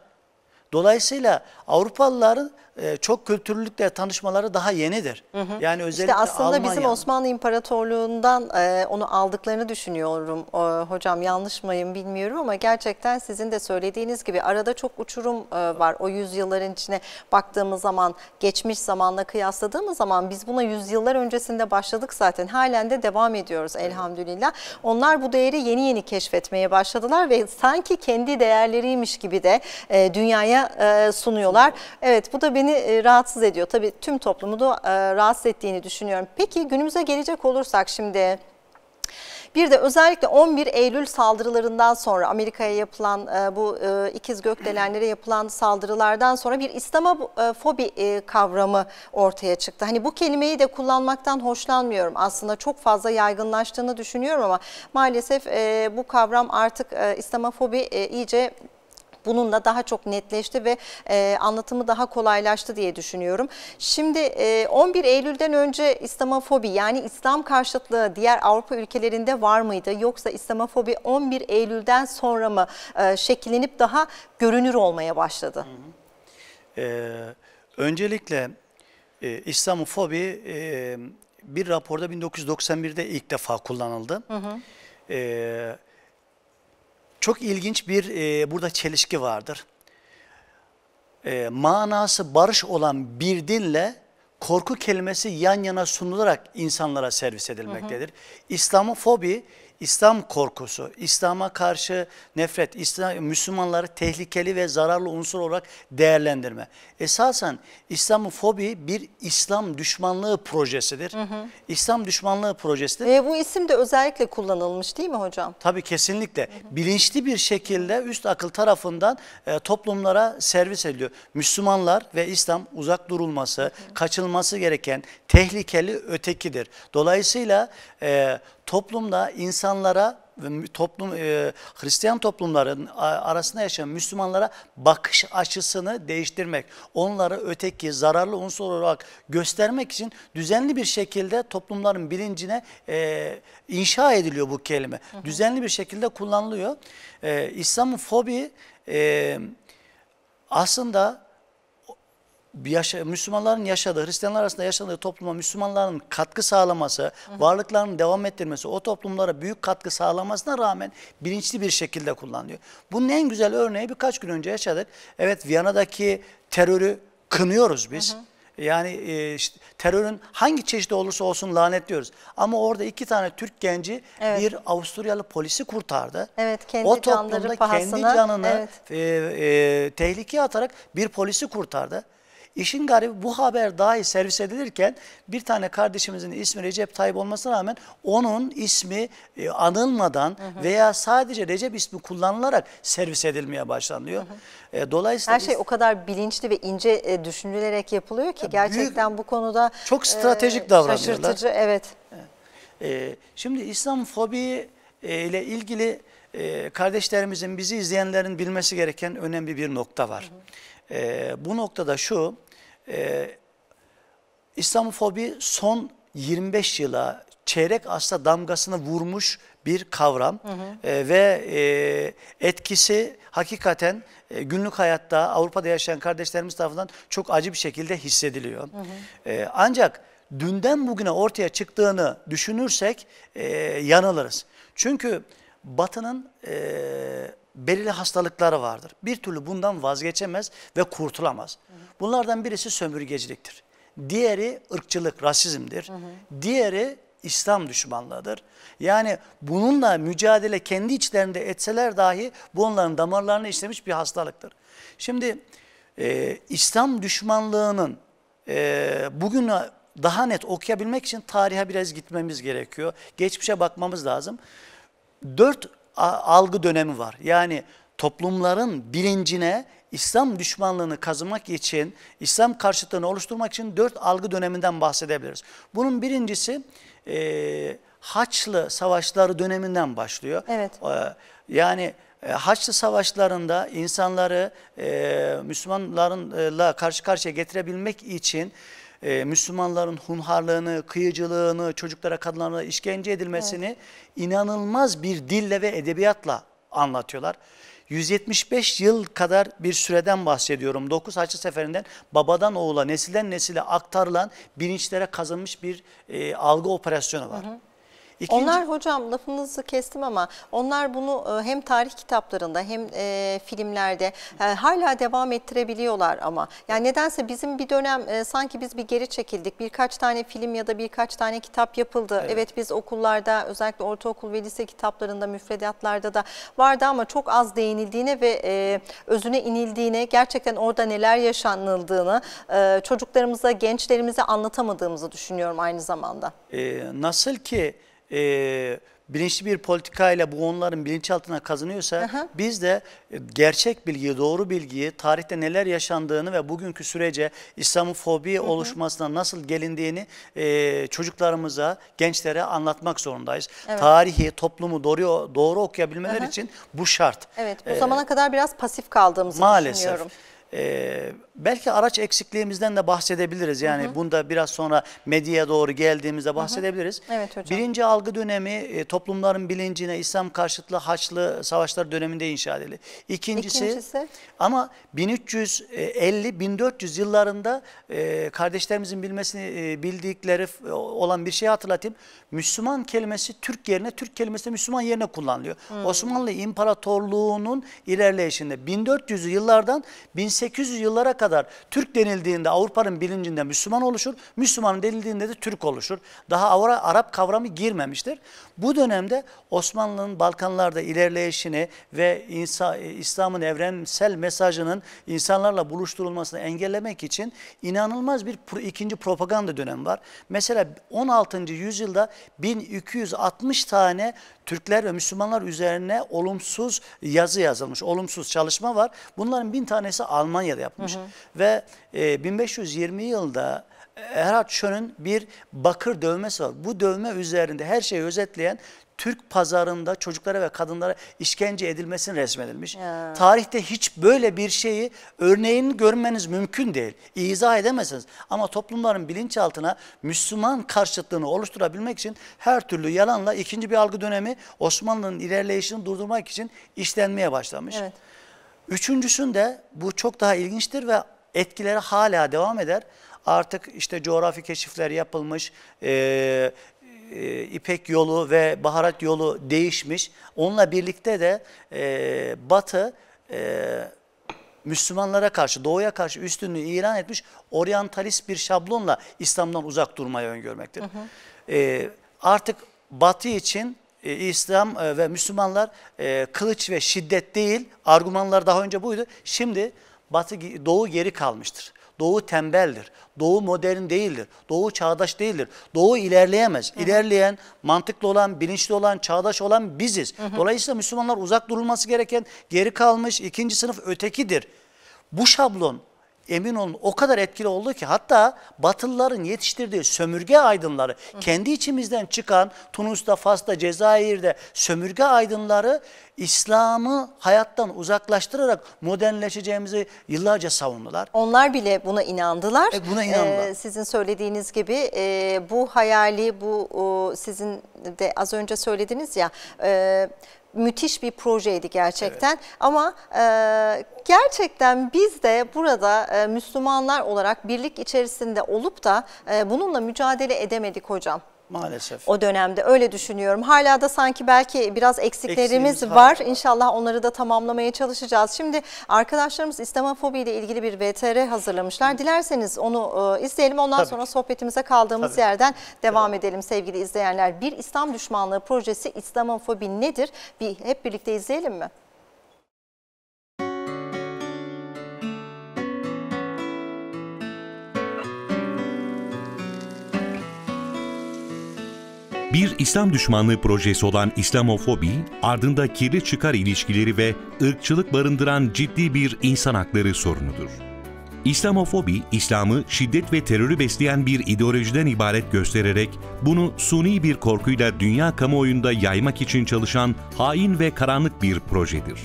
Dolayısıyla Avrupalıların e, çok kültürlülükle tanışmaları daha yenidir. Hı hı. Yani özellikle işte aslında Almanya. bizim Osmanlı İmparatorluğundan e, onu aldıklarını düşünüyorum. E, hocam yanlış mıyım bilmiyorum ama gerçekten sizin de söylediğiniz gibi arada çok uçurum e, var. O yüzyılların içine baktığımız zaman, geçmiş zamanla kıyasladığımız zaman biz buna yüzyıllar öncesinde başladık zaten. Halen de devam ediyoruz elhamdülillah. Onlar bu değeri yeni yeni keşfetmeye başladılar ve sanki kendi değerleriymiş gibi de e, dünyaya e, sunuyorlar. Evet bu da benim beni e, rahatsız ediyor. Tabii tüm toplumu da e, rahatsız ettiğini düşünüyorum. Peki günümüze gelecek olursak şimdi... Bir de özellikle 11 Eylül saldırılarından sonra Amerika'ya yapılan e, bu ikiz gökdelenlere yapılan saldırılardan sonra bir İslamofobi kavramı ortaya çıktı. Hani bu kelimeyi de kullanmaktan hoşlanmıyorum. Aslında çok fazla yaygınlaştığını düşünüyorum ama maalesef bu kavram artık İslamofobi iyice bununla daha çok netleşti ve e, anlatımı daha kolaylaştı diye düşünüyorum. Şimdi e, 11 Eylül'den önce İslamofobi yani İslam karşıtlığı diğer Avrupa ülkelerinde var mıydı? Yoksa İslamofobi 11 Eylül'den sonra mı e, şekillenip daha görünür olmaya başladı? Hı hı. Ee, öncelikle e, İslamofobi e, bir raporda 1991'de ilk defa kullanıldı. Hı hı. E, çok ilginç bir e, burada çelişki vardır. E, manası barış olan bir dinle korku kelimesi yan yana sunularak insanlara servis edilmektedir. İslamofobi İslam korkusu, İslam'a karşı nefret, İslam, Müslümanları tehlikeli ve zararlı unsur olarak değerlendirme. Esasen İslamofobi bir İslam düşmanlığı projesidir. Hı hı. İslam düşmanlığı projesidir. E, bu isim de özellikle kullanılmış değil mi hocam? Tabii kesinlikle. Hı hı. Bilinçli bir şekilde üst akıl tarafından e, toplumlara servis ediliyor. Müslümanlar ve İslam uzak durulması, hı hı. kaçınılması gereken tehlikeli ötekidir. Dolayısıyla e, toplumda insanlara toplum e, Hristiyan toplumların arasında yaşayan Müslümanlara bakış açısını değiştirmek, onları öteki zararlı unsur olarak göstermek için düzenli bir şekilde toplumların bilincine e, inşa ediliyor bu kelime. Hı hı. Düzenli bir şekilde kullanılıyor. E, İslam'ın fobi e, aslında yaşa, Müslümanların yaşadığı, Hristiyanlar arasında yaşadığı topluma Müslümanların katkı sağlaması, hı hı. varlıklarını devam ettirmesi, o toplumlara büyük katkı sağlamasına rağmen bilinçli bir şekilde kullanılıyor. Bunun en güzel örneği birkaç gün önce yaşadık. Evet Viyana'daki terörü kınıyoruz biz. Hı hı. Yani e, işte, terörün hangi çeşidi olursa olsun lanetliyoruz. Ama orada iki tane Türk genci evet. bir Avusturyalı polisi kurtardı. Evet kendi o toplumda canları pahasına. kendi canını evet. e, e, tehlikeye atarak bir polisi kurtardı. İşin garibi bu haber dahi servis edilirken bir tane kardeşimizin ismi Recep Tayyip olmasına rağmen onun ismi e, anılmadan hı hı. veya sadece Recep ismi kullanılarak servis edilmeye başlanıyor. Hı hı. E, dolayısıyla her şey o kadar bilinçli ve ince e, düşünülerek yapılıyor ki gerçekten büyük, bu konuda çok stratejik e, davranıyorlar. Şaşırtıcı evet. E, şimdi İslam fobi e, ile ilgili e, kardeşlerimizin bizi izleyenlerin bilmesi gereken önemli bir nokta var. Hı hı. E, bu noktada şu e, İslamofobi son 25 yıla çeyrek asla damgasını vurmuş bir kavram hı hı. E, ve e, etkisi hakikaten e, günlük hayatta Avrupa'da yaşayan kardeşlerimiz tarafından çok acı bir şekilde hissediliyor. Hı hı. E, ancak dünden bugüne ortaya çıktığını düşünürsek e, yanılırız. Çünkü Batı'nın e, belirli hastalıkları vardır. Bir türlü bundan vazgeçemez ve kurtulamaz. Bunlardan birisi sömürgeciliktir. Diğeri ırkçılık, rasizmdir. Diğeri İslam düşmanlığıdır. Yani bununla mücadele kendi içlerinde etseler dahi bu onların damarlarını işlemiş bir hastalıktır. Şimdi e, İslam düşmanlığının e, bugün daha net okuyabilmek için tarihe biraz gitmemiz gerekiyor. Geçmişe bakmamız lazım. Dört algı dönemi var. Yani toplumların bilincine İslam düşmanlığını kazımak için, İslam karşıtlığını oluşturmak için dört algı döneminden bahsedebiliriz. Bunun birincisi e, Haçlı savaşları döneminden başlıyor. Evet. E, yani e, Haçlı savaşlarında insanları e, Müslümanlarla karşı karşıya getirebilmek için e, Müslümanların hunharlığını, kıyıcılığını, çocuklara kadınlara işkence edilmesini evet. inanılmaz bir dille ve edebiyatla anlatıyorlar. 175 yıl kadar bir süreden bahsediyorum. 9 Haçlı Seferi'nden babadan oğula, nesilden nesile aktarılan bilinçlere kazınmış bir e, algı operasyonu var. Hı hı. İkinci... Onlar hocam lafınızı kestim ama onlar bunu e, hem tarih kitaplarında hem e, filmlerde e, hala devam ettirebiliyorlar ama. Yani nedense bizim bir dönem e, sanki biz bir geri çekildik. Birkaç tane film ya da birkaç tane kitap yapıldı. Evet, evet biz okullarda özellikle ortaokul ve lise kitaplarında müfredatlarda da vardı ama çok az değinildiğine ve e, özüne inildiğine gerçekten orada neler yaşanıldığını e, çocuklarımıza gençlerimize anlatamadığımızı düşünüyorum aynı zamanda. E, nasıl ki e, bilinçli bir politikayla bu onların bilinçaltına kazanıyorsa Aha. biz de e, gerçek bilgiyi, doğru bilgiyi, tarihte neler yaşandığını ve bugünkü sürece İslamofobi hı oluşmasına nasıl gelindiğini e, çocuklarımıza, gençlere anlatmak zorundayız. Evet. Tarihi, toplumu doğru doğru okuyabilmeler Aha. için bu şart. Evet, e, bu zamana ee, kadar biraz pasif kaldığımızı maalesef. düşünüyorum. Maalesef. Belki araç eksikliğimizden de bahsedebiliriz. Yani hı hı. bunda biraz sonra medyaya doğru geldiğimizde bahsedebiliriz. Hı hı. Evet hocam. Birinci algı dönemi e, toplumların bilincine İslam karşıtlı Haçlı savaşlar döneminde inşa edildi. İkincisi, İkincisi? ama 1350-1400 e, yıllarında e, kardeşlerimizin bilmesini bildikleri olan bir şey hatırlatayım. Müslüman kelimesi Türk yerine, Türk kelimesi Müslüman yerine kullanılıyor. Hı. Hmm. Osmanlı İmparatorluğu'nun ilerleyişinde 1400 yıllardan 1800 yıllara kadar kadar Türk denildiğinde Avrupa'nın bilincinde Müslüman oluşur, Müslüman denildiğinde de Türk oluşur. Daha Avra, Arap kavramı girmemiştir. Bu dönemde Osmanlı'nın Balkanlarda ilerleyişini ve e, İslam'ın evrensel mesajının insanlarla buluşturulmasını engellemek için inanılmaz bir pro, ikinci propaganda dönemi var. Mesela 16. yüzyılda 1260 tane Türkler ve Müslümanlar üzerine olumsuz yazı yazılmış, olumsuz çalışma var. Bunların bin tanesi Almanya'da yapılmış. Hı hı. Ve 1520 e, yılda e, Erhard Schön'ün bir bakır dövmesi var. Bu dövme üzerinde her şeyi özetleyen Türk pazarında çocuklara ve kadınlara işkence edilmesini resmedilmiş. Ya. Tarihte hiç böyle bir şeyi örneğini görmeniz mümkün değil. İzah edemezsiniz. Ama toplumların bilinçaltına Müslüman karşıtlığını oluşturabilmek için her türlü yalanla ikinci bir algı dönemi Osmanlı'nın ilerleyişini durdurmak için işlenmeye başlamış. Evet. Üçüncüsünde bu çok daha ilginçtir ve etkileri hala devam eder. Artık işte coğrafi keşifler yapılmış, e, e, İpek yolu ve baharat yolu değişmiş. Onunla birlikte de e, Batı e, Müslümanlara karşı, Doğu'ya karşı üstünlüğü ilan etmiş oryantalist bir şablonla İslam'dan uzak durmayı öngörmektedir. Hı hı. E, artık Batı için e, İslam e, ve Müslümanlar e, kılıç ve şiddet değil, argümanlar daha önce buydu. Şimdi Batı Doğu geri kalmıştır. Doğu tembeldir. Doğu modern değildir. Doğu çağdaş değildir. Doğu ilerleyemez. Hı. İlerleyen, mantıklı olan, bilinçli olan, çağdaş olan biziz. Hı hı. Dolayısıyla Müslümanlar uzak durulması gereken geri kalmış ikinci sınıf ötekidir. Bu şablon emin olun o kadar etkili oldu ki hatta Batılıların yetiştirdiği sömürge aydınları Hı. kendi içimizden çıkan Tunus'ta, Fas'ta, Cezayir'de sömürge aydınları İslam'ı hayattan uzaklaştırarak modernleşeceğimizi yıllarca savundular. Onlar bile buna inandılar. E, buna inandılar. Ee, sizin söylediğiniz gibi e, bu hayali bu o, sizin de az önce söylediniz ya e, müthiş bir projeydi gerçekten. Evet. Ama e, gerçekten biz de burada e, Müslümanlar olarak birlik içerisinde olup da e, bununla mücadele edemedik hocam. Maalesef. O dönemde öyle düşünüyorum. Hala da sanki belki biraz eksiklerimiz Eksiğimiz var. Hala. İnşallah onları da tamamlamaya çalışacağız. Şimdi arkadaşlarımız İslamofobi ile ilgili bir VTR hazırlamışlar. Dilerseniz onu e, izleyelim. Ondan Tabii. sonra sohbetimize kaldığımız Tabii. yerden devam evet. edelim sevgili izleyenler. Bir İslam düşmanlığı projesi İslamofobi nedir? Bir hep birlikte izleyelim mi? Bir İslam düşmanlığı projesi olan İslamofobi, ardında kirli çıkar ilişkileri ve ırkçılık barındıran ciddi bir insan hakları sorunudur. İslamofobi, İslam'ı şiddet ve terörü besleyen bir ideolojiden ibaret göstererek bunu suni bir korkuyla dünya kamuoyunda yaymak için çalışan hain ve karanlık bir projedir.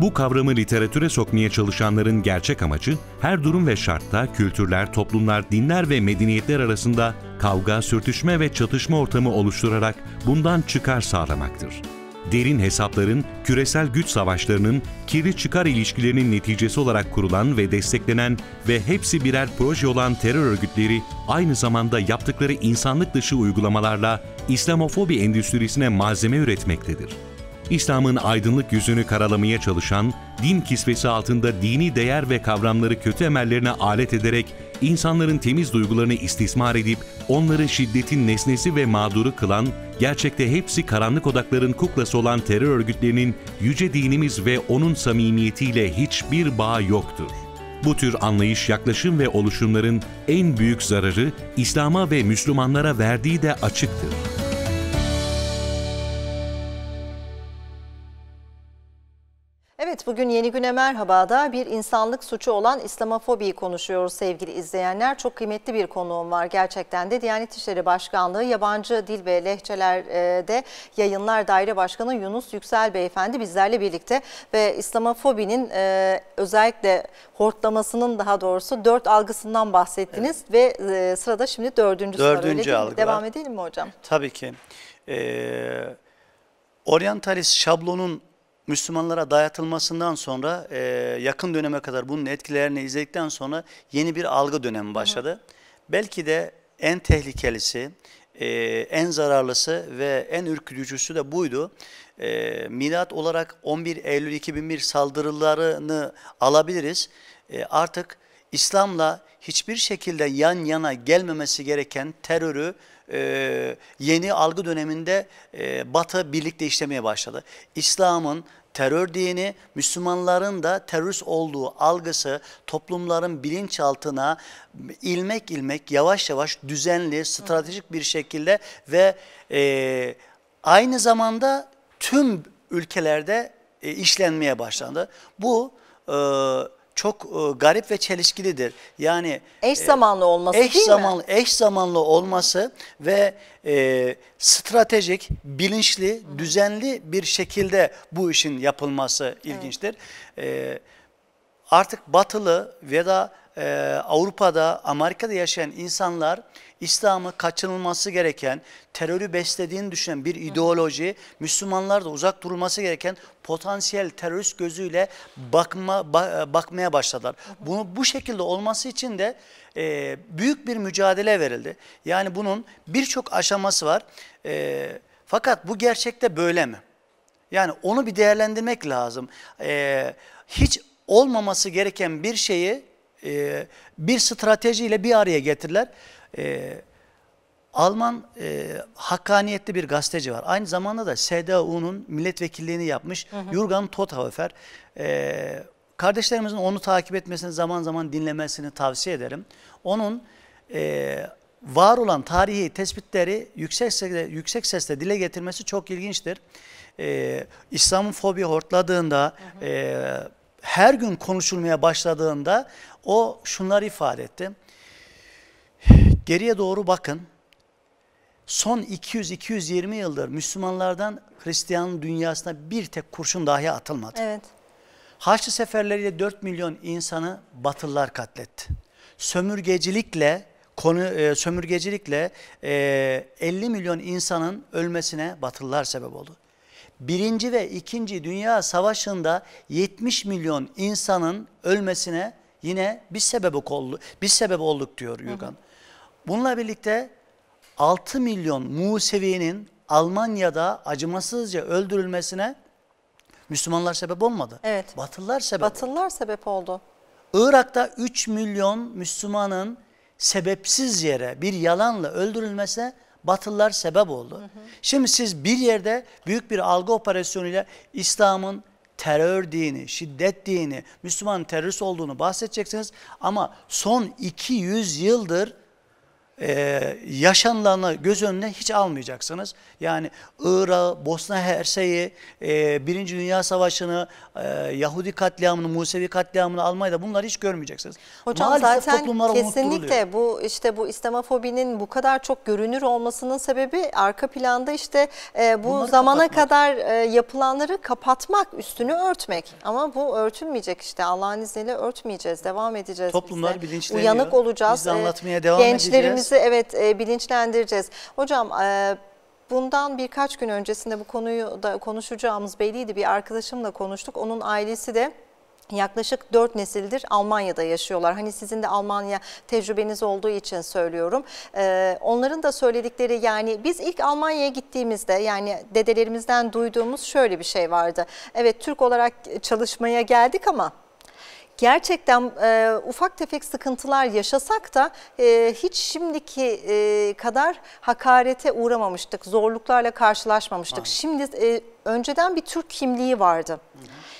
Bu kavramı literatüre sokmaya çalışanların gerçek amacı her durum ve şartta kültürler, toplumlar, dinler ve medeniyetler arasında kavga, sürtüşme ve çatışma ortamı oluşturarak bundan çıkar sağlamaktır. Derin hesapların, küresel güç savaşlarının, kirli çıkar ilişkilerinin neticesi olarak kurulan ve desteklenen ve hepsi birer proje olan terör örgütleri aynı zamanda yaptıkları insanlık dışı uygulamalarla İslamofobi endüstrisine malzeme üretmektedir. İslam'ın aydınlık yüzünü karalamaya çalışan, din kisvesi altında dini değer ve kavramları kötü emellerine alet ederek insanların temiz duygularını istismar edip onları şiddetin nesnesi ve mağduru kılan, gerçekte hepsi karanlık odakların kuklası olan terör örgütlerinin yüce dinimiz ve onun samimiyetiyle hiçbir bağ yoktur. Bu tür anlayış, yaklaşım ve oluşumların en büyük zararı İslam'a ve Müslümanlara verdiği de açıktır. Bugün Yeni Güne Merhaba'da bir insanlık suçu olan İslamofobiyi konuşuyoruz sevgili izleyenler. Çok kıymetli bir konuğum var gerçekten de. Diyanet İşleri Başkanlığı Yabancı Dil ve Lehçeler'de Yayınlar Daire Başkanı Yunus Yüksel Beyefendi bizlerle birlikte ve İslamofobinin e, özellikle hortlamasının daha doğrusu dört algısından bahsettiniz evet. ve e, sırada şimdi dördüncü var. Dördüncü algı Devam edelim mi hocam? Tabii ki. Ee, Orientalist şablonun Müslümanlara dayatılmasından sonra e, yakın döneme kadar bunun etkilerini izledikten sonra yeni bir algı dönemi başladı. Hı hı. Belki de en tehlikelisi, e, en zararlısı ve en ürkütücüsü de buydu. E, milat olarak 11 Eylül 2001 saldırılarını alabiliriz. E, artık İslam'la hiçbir şekilde yan yana gelmemesi gereken terörü e, yeni algı döneminde e, Batı birlikte işlemeye başladı. İslam'ın terör dini Müslümanların da terörist olduğu algısı toplumların bilinçaltına ilmek ilmek yavaş yavaş düzenli, stratejik bir şekilde ve e, aynı zamanda tüm ülkelerde e, işlenmeye başlandı. Bu e, çok e, garip ve çelişkilidir. Yani eş e, zamanlı olması eş değil zamanlı, mi? Eş zamanlı olması ve e, stratejik, bilinçli, düzenli bir şekilde bu işin yapılması ilginçtir. Evet. E, artık batılı veya da e, Avrupa'da, Amerika'da yaşayan insanlar İslam'ı kaçınılması gereken, terörü beslediğini düşünen bir ideoloji, Müslümanlar da uzak durulması gereken potansiyel terörist gözüyle bakma e, bakmaya başladılar. Bunu bu şekilde olması için de e, büyük bir mücadele verildi. Yani bunun birçok aşaması var. E, fakat bu gerçekte böyle mi? Yani onu bir değerlendirmek lazım. E, hiç olmaması gereken bir şeyi e, bir stratejiyle bir araya getirler. E, Alman e, hakkaniyetli bir gazeteci var. Aynı zamanda da SDU'nun milletvekilliğini yapmış hı hı. Jürgen Tothofer. E, ee, kardeşlerimizin onu takip etmesini zaman zaman dinlemesini tavsiye ederim. Onun e, var olan tarihi tespitleri yüksek sesle, yüksek sesle dile getirmesi çok ilginçtir. E, İslam'ın fobi hortladığında... Hı hı. E, her gün konuşulmaya başladığında o şunları ifade etti. Geriye doğru bakın. Son 200-220 yıldır Müslümanlardan Hristiyan dünyasına bir tek kurşun dahi atılmadı. Evet. Haçlı seferleriyle 4 milyon insanı Batılılar katletti. Sömürgecilikle konu e, sömürgecilikle e, 50 milyon insanın ölmesine Batılılar sebep oldu. Birinci ve ikinci Dünya Savaşı'nda 70 milyon insanın ölmesine yine bir sebep oldu, biz sebep olduk diyor Yurgan. Hı hı. Bununla birlikte 6 milyon Musevi'nin Almanya'da acımasızca öldürülmesine Müslümanlar sebep olmadı. Evet. Batılılar sebep Batılılar oldu. sebep oldu. Irak'ta 3 milyon Müslümanın sebepsiz yere bir yalanla öldürülmesine Batılılar sebep oldu. Hı hı. Şimdi siz bir yerde büyük bir algı operasyonuyla İslam'ın terör dini, şiddet dini, Müslüman terörist olduğunu bahsedeceksiniz. Ama son 200 yıldır e, yaşanılanı göz önüne hiç almayacaksınız. Yani Irak'ı, Bosna Herse'yi, e, Birinci Dünya Savaşı'nı, e, Yahudi katliamını, Musevi katliamını, almayı da bunları hiç görmeyeceksiniz. Hocam Maalesef zaten kesinlikle bu işte bu istemafobinin bu kadar çok görünür olmasının sebebi arka planda işte e, bu bunları zamana kapatmak. kadar e, yapılanları kapatmak, üstünü örtmek. Ama bu örtülmeyecek işte Allah'ın izniyle örtmeyeceğiz, devam edeceğiz. Toplumlar bilinçleniyor. Uyanık olacağız. Biz de e, anlatmaya devam Gençlerimiz edeceğiz Herkesi evet e, bilinçlendireceğiz. Hocam e, bundan birkaç gün öncesinde bu konuyu da konuşacağımız belliydi. Bir arkadaşımla konuştuk. Onun ailesi de yaklaşık 4 nesildir Almanya'da yaşıyorlar. Hani sizin de Almanya tecrübeniz olduğu için söylüyorum. Ee, onların da söyledikleri yani biz ilk Almanya'ya gittiğimizde yani dedelerimizden duyduğumuz şöyle bir şey vardı. Evet Türk olarak çalışmaya geldik ama gerçekten e, ufak tefek sıkıntılar yaşasak da e, hiç şimdiki e, kadar hakarete uğramamıştık, zorluklarla karşılaşmamıştık. Aynen. Şimdi e, önceden bir Türk kimliği vardı.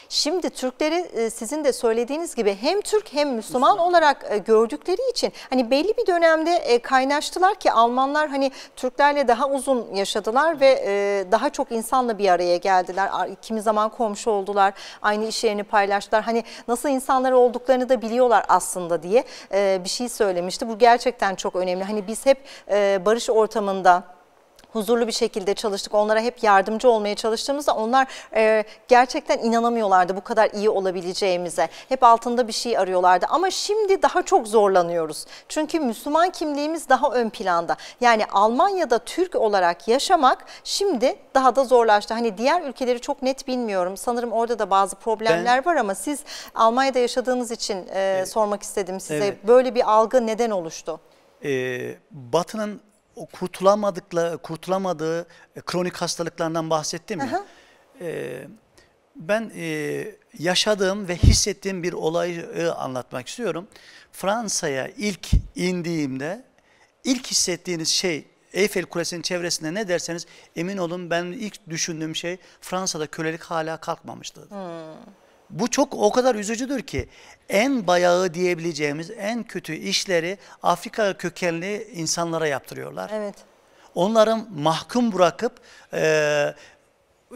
Şimdi Türkleri e, sizin de söylediğiniz gibi hem Türk hem Müslüman olarak e, gördükleri için hani belli bir dönemde e, kaynaştılar ki Almanlar hani Türklerle daha uzun yaşadılar ve daha çok insanla bir araya geldiler. Kimi zaman komşu oldular, aynı iş yerini paylaştılar. Hani nasıl insanlar olduklarını da biliyorlar aslında diye bir şey söylemişti. Bu gerçekten çok önemli. Hani biz hep barış ortamında huzurlu bir şekilde çalıştık. Onlara hep yardımcı olmaya çalıştığımızda onlar e, gerçekten inanamıyorlardı bu kadar iyi olabileceğimize. Hep altında bir şey arıyorlardı ama şimdi daha çok zorlanıyoruz. Çünkü Müslüman kimliğimiz daha ön planda. Yani Almanya'da Türk olarak yaşamak şimdi daha da zorlaştı. Hani diğer ülkeleri çok net bilmiyorum. Sanırım orada da bazı problemler ben, var ama siz Almanya'da yaşadığınız için e, evet, sormak istedim size. Evet. Böyle bir algı neden oluştu? E, batı'nın o kurtulamadıkla kurtulamadığı e, kronik hastalıklardan bahsettim ya. E, ben e, yaşadığım ve hissettiğim bir olayı anlatmak istiyorum. Fransa'ya ilk indiğimde ilk hissettiğiniz şey Eyfel Kulesi'nin çevresinde ne derseniz emin olun ben ilk düşündüğüm şey Fransa'da kölelik hala kalkmamıştı. Hmm. Bu çok o kadar üzücüdür ki en bayağı diyebileceğimiz en kötü işleri Afrika kökenli insanlara yaptırıyorlar. Evet. Onların mahkum bırakıp e,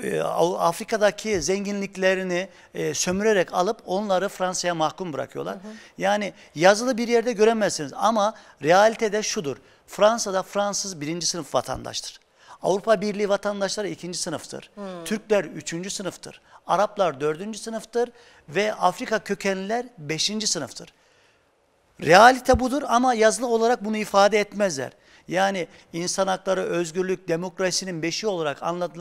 e Afrika'daki zenginliklerini e, sömürerek alıp onları Fransa'ya mahkum bırakıyorlar. Hı hı. Yani yazılı bir yerde göremezsiniz ama realitede şudur. Fransa'da Fransız birinci sınıf vatandaştır. Avrupa Birliği vatandaşları ikinci sınıftır. Hmm. Türkler üçüncü sınıftır. Araplar dördüncü sınıftır ve Afrika kökenliler beşinci sınıftır. Realite budur ama yazılı olarak bunu ifade etmezler. Yani insan hakları, özgürlük, demokrasinin beşi olarak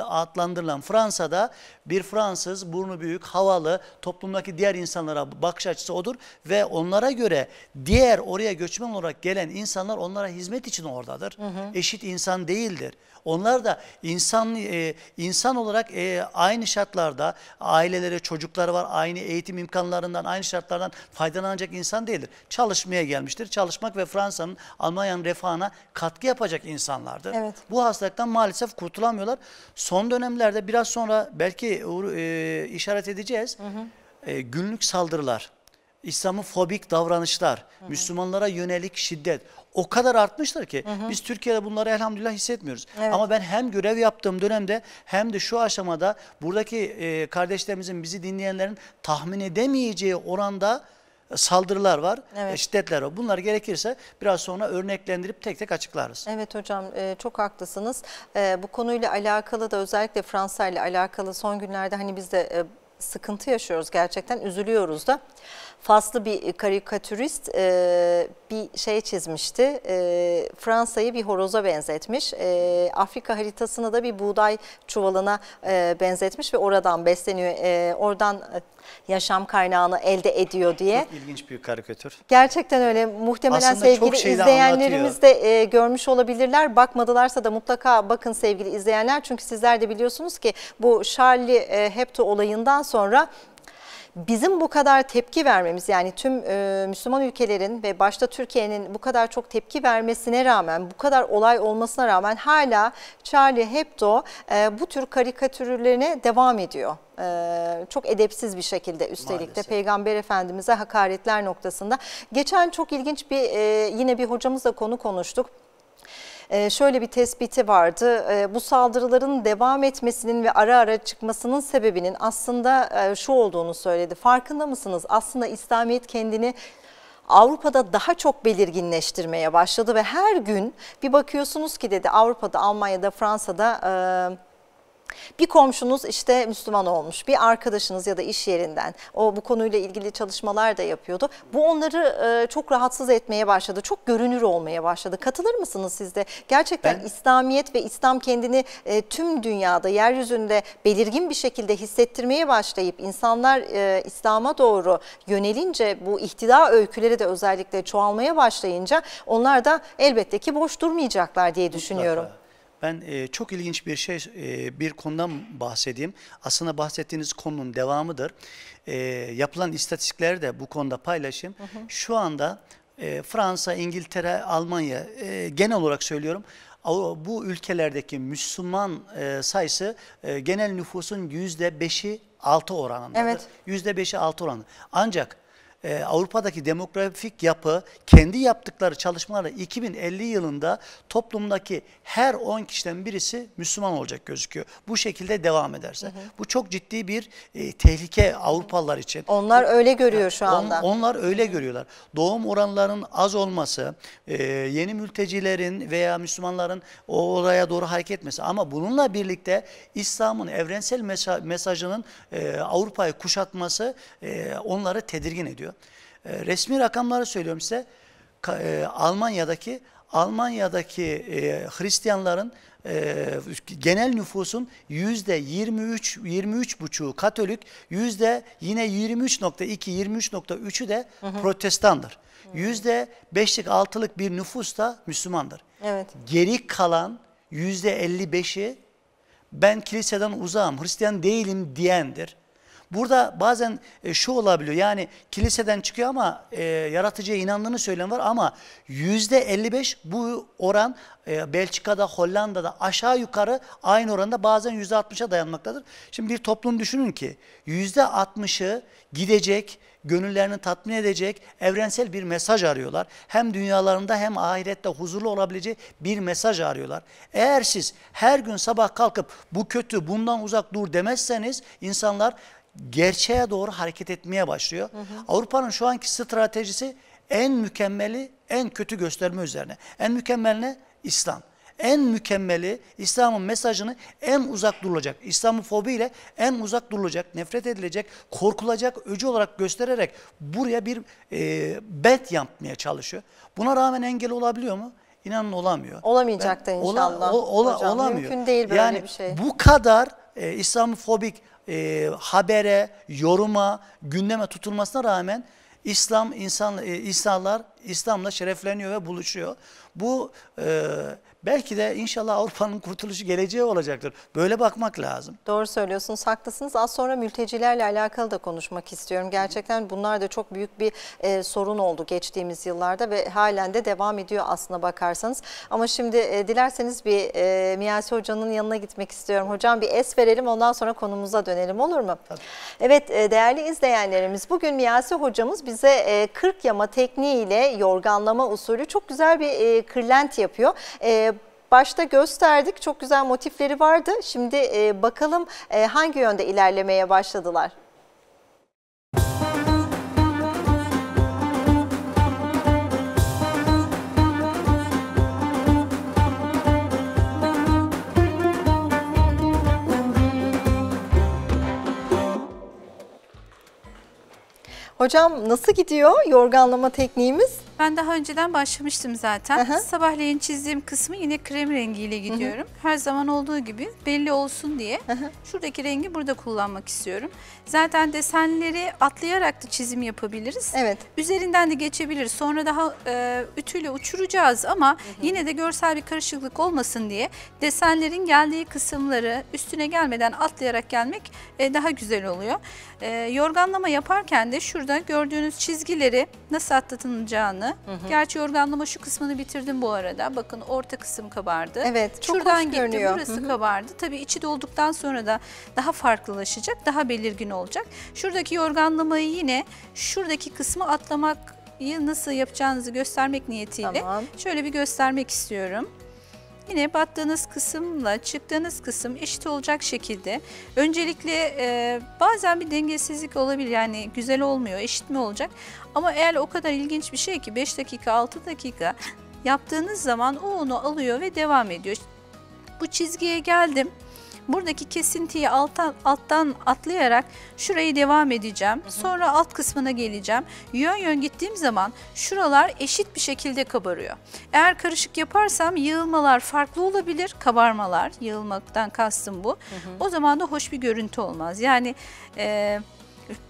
adlandırılan Fransa'da bir Fransız burnu büyük, havalı, toplumdaki diğer insanlara bakış açısı odur ve onlara göre diğer oraya göçmen olarak gelen insanlar onlara hizmet için oradadır. Hı hı. Eşit insan değildir. Onlar da insan e, insan olarak e, aynı şartlarda aileleri, çocukları var, aynı eğitim imkanlarından, aynı şartlardan faydalanacak insan değildir. Çalışmaya gelmiştir. Çalışmak ve Fransa'nın, Almanya'nın refahına kat katkı yapacak insanlardı. Evet. Bu hastalıktan maalesef kurtulamıyorlar. Son dönemlerde biraz sonra belki e, işaret edeceğiz. Hı hı. E, günlük saldırılar, İslam'ın fobik davranışlar, hı hı. Müslümanlara yönelik şiddet o kadar artmıştır ki hı hı. biz Türkiye'de bunları elhamdülillah hissetmiyoruz. Evet. Ama ben hem görev yaptığım dönemde hem de şu aşamada buradaki e, kardeşlerimizin bizi dinleyenlerin tahmin edemeyeceği oranda saldırılar var, e, evet. şiddetler var. Bunlar gerekirse biraz sonra örneklendirip tek tek açıklarız. Evet hocam e, çok haklısınız. E, bu konuyla alakalı da özellikle Fransa ile alakalı son günlerde hani biz de sıkıntı yaşıyoruz gerçekten üzülüyoruz da faslı bir karikatürist e, bir şey çizmişti. E, Fransa'yı bir horoza benzetmiş. E, Afrika haritasını da bir buğday çuvalına e, benzetmiş ve oradan besleniyor. E, oradan e, yaşam kaynağını elde ediyor diye. Çok ilginç bir karikatür. Gerçekten öyle. Muhtemelen Aslında sevgili izleyenlerimiz anlatıyor. de e, görmüş olabilirler. Bakmadılarsa da mutlaka bakın sevgili izleyenler. Çünkü sizler de biliyorsunuz ki bu Charlie e, Hebdo olayından sonra Bizim bu kadar tepki vermemiz yani tüm e, Müslüman ülkelerin ve başta Türkiye'nin bu kadar çok tepki vermesine rağmen bu kadar olay olmasına rağmen hala Charlie Hebdo e, bu tür karikatürlerine devam ediyor. Ee, çok edepsiz bir şekilde üstelik Maalesef. de Peygamber Efendimiz'e hakaretler noktasında. Geçen çok ilginç bir e, yine bir hocamızla konu konuştuk. Ee, şöyle bir tespiti vardı. Ee, bu saldırıların devam etmesinin ve ara ara çıkmasının sebebinin aslında e, şu olduğunu söyledi. Farkında mısınız? Aslında İslamiyet kendini Avrupa'da daha çok belirginleştirmeye başladı ve her gün bir bakıyorsunuz ki dedi Avrupa'da, Almanya'da, Fransa'da e, bir komşunuz işte Müslüman olmuş, bir arkadaşınız ya da iş yerinden o bu konuyla ilgili çalışmalar da yapıyordu. Bu onları e, çok rahatsız etmeye başladı, çok görünür olmaya başladı. Katılır mısınız siz de? Gerçekten ben, İslamiyet ve İslam kendini e, tüm dünyada, yeryüzünde belirgin bir şekilde hissettirmeye başlayıp insanlar e, İslam'a doğru yönelince bu ihtida öyküleri de özellikle çoğalmaya başlayınca onlar da elbette ki boş durmayacaklar diye düşünüyorum. Mutlaka. Ben e, çok ilginç bir şey, e, bir konudan bahsedeyim. Aslında bahsettiğiniz konunun devamıdır. E, yapılan istatistikleri de bu konuda paylaşayım. Hı hı. Şu anda e, Fransa, İngiltere, Almanya e, genel olarak söylüyorum bu ülkelerdeki Müslüman e, sayısı e, genel nüfusun yüzde beşi altı oranındadır. Evet. Yüzde beşi altı oranı. Ancak ee, Avrupa'daki demografik yapı kendi yaptıkları çalışmalarla 2050 yılında toplumdaki her 10 kişiden birisi Müslüman olacak gözüküyor. Bu şekilde devam ederse. Hı hı. Bu çok ciddi bir e, tehlike Avrupalılar için. Onlar öyle görüyor şu anda. On, onlar öyle görüyorlar. Doğum oranlarının az olması, e, yeni mültecilerin veya Müslümanların o oraya doğru hareket etmesi ama bununla birlikte İslam'ın evrensel mesajının e, Avrupa'yı kuşatması e, onları tedirgin ediyor. Ee, resmi rakamları söylüyorum size. E, Almanya'daki Almanya'daki e, Hristiyanların e, genel nüfusun yüzde 23 23 buçu Katolik, yüzde yine 23.2 23.3'ü de hı hı. Protestandır. Yüzde beşlik altılık bir nüfus da Müslümandır. Evet. Geri kalan yüzde 55'i ben kiliseden uzağım, Hristiyan değilim diyendir. Burada bazen e, şu olabiliyor yani kiliseden çıkıyor ama e, yaratıcıya inandığını söyleyen var ama yüzde %55 bu oran e, Belçika'da, Hollanda'da aşağı yukarı aynı oranda bazen yüzde %60'a dayanmaktadır. Şimdi bir toplum düşünün ki yüzde %60'ı gidecek, gönüllerini tatmin edecek evrensel bir mesaj arıyorlar. Hem dünyalarında hem ahirette huzurlu olabileceği bir mesaj arıyorlar. Eğer siz her gün sabah kalkıp bu kötü bundan uzak dur demezseniz insanlar gerçeğe doğru hareket etmeye başlıyor. Avrupa'nın şu anki stratejisi en mükemmeli en kötü gösterme üzerine. En mükemmel ne? İslam. En mükemmeli İslam'ın mesajını en uzak durulacak. İslamofobi ile en uzak durulacak, nefret edilecek, korkulacak öcü olarak göstererek buraya bir e, bent yapmaya çalışıyor. Buna rağmen engel olabiliyor mu? İnanın olamıyor. Olamayacak ben, da inşallah. Ola, ola, hocam, olamıyor. Mümkün değil böyle yani, bir şey. Bu kadar e, İslamofobik e, habere, yoruma, gündeme tutulmasına rağmen İslam insan e, insanlar İslam'la şerefleniyor ve buluşuyor. Bu e, Belki de inşallah Avrupa'nın kurtuluşu geleceği olacaktır. Böyle bakmak lazım. Doğru söylüyorsunuz, haklısınız. Az sonra mültecilerle alakalı da konuşmak istiyorum. Gerçekten bunlar da çok büyük bir e, sorun oldu geçtiğimiz yıllarda ve halen de devam ediyor aslına bakarsanız. Ama şimdi e, dilerseniz bir e, Miyasi Hoca'nın yanına gitmek istiyorum. Hocam bir es verelim ondan sonra konumuza dönelim olur mu? Tabii. Evet e, değerli izleyenlerimiz bugün Miyasi Hocamız bize e, 40 yama tekniğiyle yorganlama usulü çok güzel bir e, kırlent yapıyor. E, başta gösterdik. Çok güzel motifleri vardı. Şimdi e, bakalım e, hangi yönde ilerlemeye başladılar? Hocam nasıl gidiyor yorganlama tekniğimiz? Ben daha önceden başlamıştım zaten. Hı hı. Sabahleyin çizdiğim kısmı yine krem rengiyle gidiyorum. Hı hı. Her zaman olduğu gibi belli olsun diye hı hı. şuradaki rengi burada kullanmak istiyorum. Zaten desenleri atlayarak da çizim yapabiliriz. Evet. Üzerinden de geçebiliriz. Sonra daha e, ütüyle uçuracağız ama hı hı. yine de görsel bir karışıklık olmasın diye desenlerin geldiği kısımları üstüne gelmeden atlayarak gelmek e, daha güzel oluyor. E, yorganlama yaparken de şurada gördüğünüz çizgileri nasıl atlatılacağını Hı hı. Gerçi yorganlama şu kısmını bitirdim bu arada. Bakın orta kısım kabardı. Evet çok Şuradan gitti, görünüyor. Burası hı hı. kabardı. Tabii içi dolduktan sonra da daha farklılaşacak, daha belirgin olacak. Şuradaki yorganlamayı yine şuradaki kısmı atlamak nasıl yapacağınızı göstermek niyetiyle tamam. şöyle bir göstermek istiyorum. Yine battığınız kısımla çıktığınız kısım eşit olacak şekilde. Öncelikle e, bazen bir dengesizlik olabilir yani güzel olmuyor eşit mi olacak ama eğer o kadar ilginç bir şey ki 5 dakika 6 dakika yaptığınız zaman o onu alıyor ve devam ediyor. Bu çizgiye geldim. Buradaki kesintiyi alttan, alttan atlayarak şurayı devam edeceğim. Sonra alt kısmına geleceğim. Yön yön gittiğim zaman şuralar eşit bir şekilde kabarıyor. Eğer karışık yaparsam yığılmalar farklı olabilir. Kabarmalar, yığılmaktan kastım bu. Hı hı. O zaman da hoş bir görüntü olmaz. Yani... E,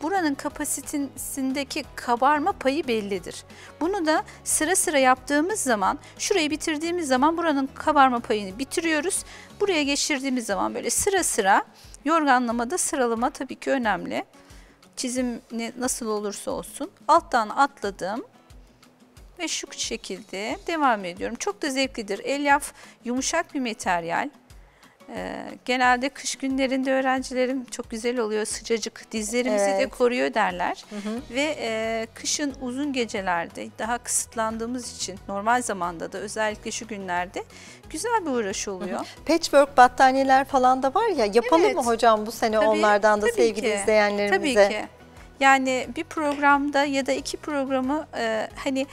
buranın kapasitesindeki kabarma payı bellidir. Bunu da sıra sıra yaptığımız zaman şurayı bitirdiğimiz zaman buranın kabarma payını bitiriyoruz. Buraya geçirdiğimiz zaman böyle sıra sıra yorganlamada sıralama tabii ki önemli. Çizim nasıl olursa olsun alttan atladım ve şu şekilde devam ediyorum. Çok da zevklidir. Elyaf yumuşak bir materyal. Ee, genelde kış günlerinde öğrencilerim çok güzel oluyor sıcacık dizlerimizi Evet. de koruyor derler. Hı hı. Ve e, kışın uzun gecelerde daha kısıtlandığımız için normal zamanda da özellikle şu günlerde güzel bir uğraş oluyor. Patchwork battaniyeler falan da var ya yapalım Evet. mı hocam bu sene Tabii, onlardan da tabii sevgili ki. izleyenlerimize? Tabii ki. Yani bir programda ya da iki programı e, hani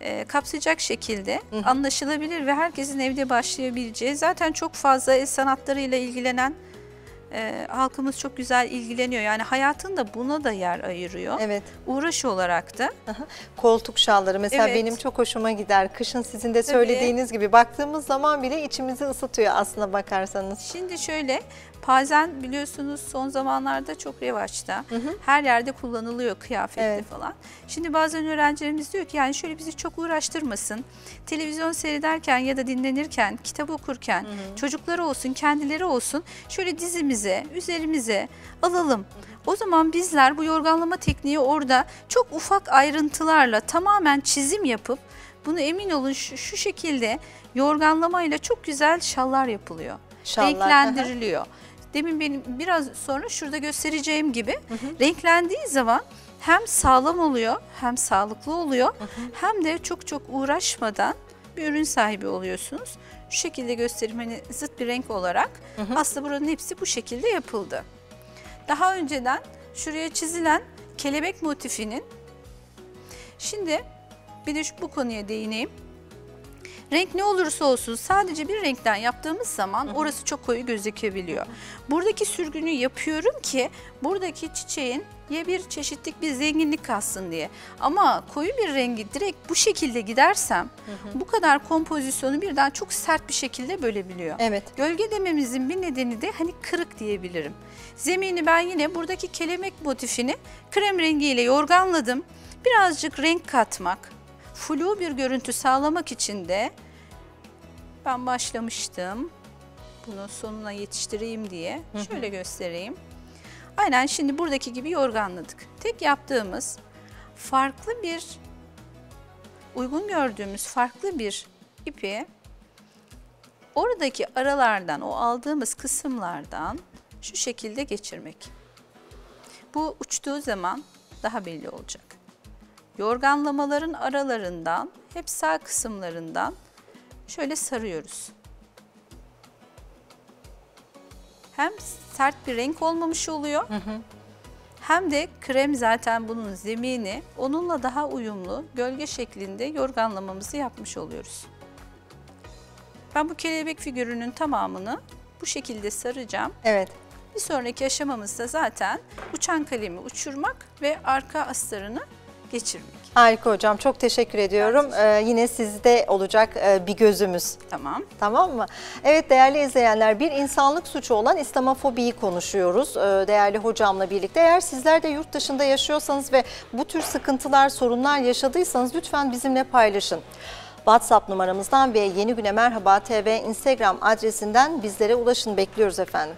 e, kapsayacak şekilde Hı. anlaşılabilir ve herkesin evde başlayabileceği zaten çok fazla el sanatlarıyla ilgilenen e, halkımız çok güzel ilgileniyor. Yani hayatın da buna da yer ayırıyor. Evet. Uğraş olarak da. Aha. Koltuk şalları mesela evet. benim çok hoşuma gider. Kışın sizin de söylediğiniz Tabii. gibi baktığımız zaman bile içimizi ısıtıyor aslında bakarsanız. Şimdi şöyle Pazen biliyorsunuz son zamanlarda çok revaçta. Hı hı. Her yerde kullanılıyor kıyafetle evet. falan. Şimdi bazen öğrencilerimiz diyor ki yani şöyle bizi çok uğraştırmasın. Televizyon seyrederken ya da dinlenirken, kitap okurken hı hı. çocukları olsun, kendileri olsun şöyle dizimize, üzerimize alalım. O zaman bizler bu yorganlama tekniği orada çok ufak ayrıntılarla tamamen çizim yapıp bunu emin olun şu, şu şekilde yorganlamayla çok güzel şallar yapılıyor. Şallar. Renklendiriliyor demin benim biraz sonra şurada göstereceğim gibi hı hı. renklendiği zaman hem sağlam oluyor hem sağlıklı oluyor hı hı. hem de çok çok uğraşmadan bir ürün sahibi oluyorsunuz. Şu şekilde göstereyim hani zıt bir renk olarak hı hı. aslında buranın hepsi bu şekilde yapıldı. Daha önceden şuraya çizilen kelebek motifinin şimdi bir de şu, bu konuya değineyim. Renk ne olursa olsun sadece bir renkten yaptığımız zaman Hı -hı. orası çok koyu gözükebiliyor. Hı -hı. Buradaki sürgünü yapıyorum ki buradaki çiçeğin ya bir çeşitlik bir zenginlik kalsın diye. Ama koyu bir rengi direkt bu şekilde gidersem hı hı. bu kadar kompozisyonu birden çok sert bir şekilde bölebiliyor. Evet. Gölge dememizin bir nedeni de hani kırık diyebilirim. Zemini ben yine buradaki kelemek motifini krem rengiyle yorganladım. Birazcık renk katmak, flu bir görüntü sağlamak için de ben başlamıştım. Bunu sonuna yetiştireyim diye. Hı hı. Şöyle göstereyim. Aynen şimdi buradaki gibi yorganladık. Tek yaptığımız farklı bir uygun gördüğümüz farklı bir ipi oradaki aralardan o aldığımız kısımlardan şu şekilde geçirmek. Bu uçtuğu zaman daha belli olacak. Yorganlamaların aralarından, hep sağ kısımlarından şöyle sarıyoruz. Hem sert bir renk olmamış oluyor. Hı hı. Hem de krem zaten bunun zemini onunla daha uyumlu gölge şeklinde yorganlamamızı yapmış oluyoruz. Ben bu kelebek figürünün tamamını bu şekilde saracağım. Evet. Bir sonraki aşamamızda zaten uçan kalemi uçurmak ve arka astarını geçirmek. Harika hocam çok teşekkür ediyorum. Teşekkür ee, yine sizde olacak e, bir gözümüz. Tamam. Tamam mı? Evet değerli izleyenler bir insanlık suçu olan İslamofobiyi konuşuyoruz ee, değerli hocamla birlikte. Eğer sizler de yurt dışında yaşıyorsanız ve bu tür sıkıntılar sorunlar yaşadıysanız lütfen bizimle paylaşın. WhatsApp numaramızdan ve Yeni Güne Merhaba TV Instagram adresinden bizlere ulaşın bekliyoruz efendim.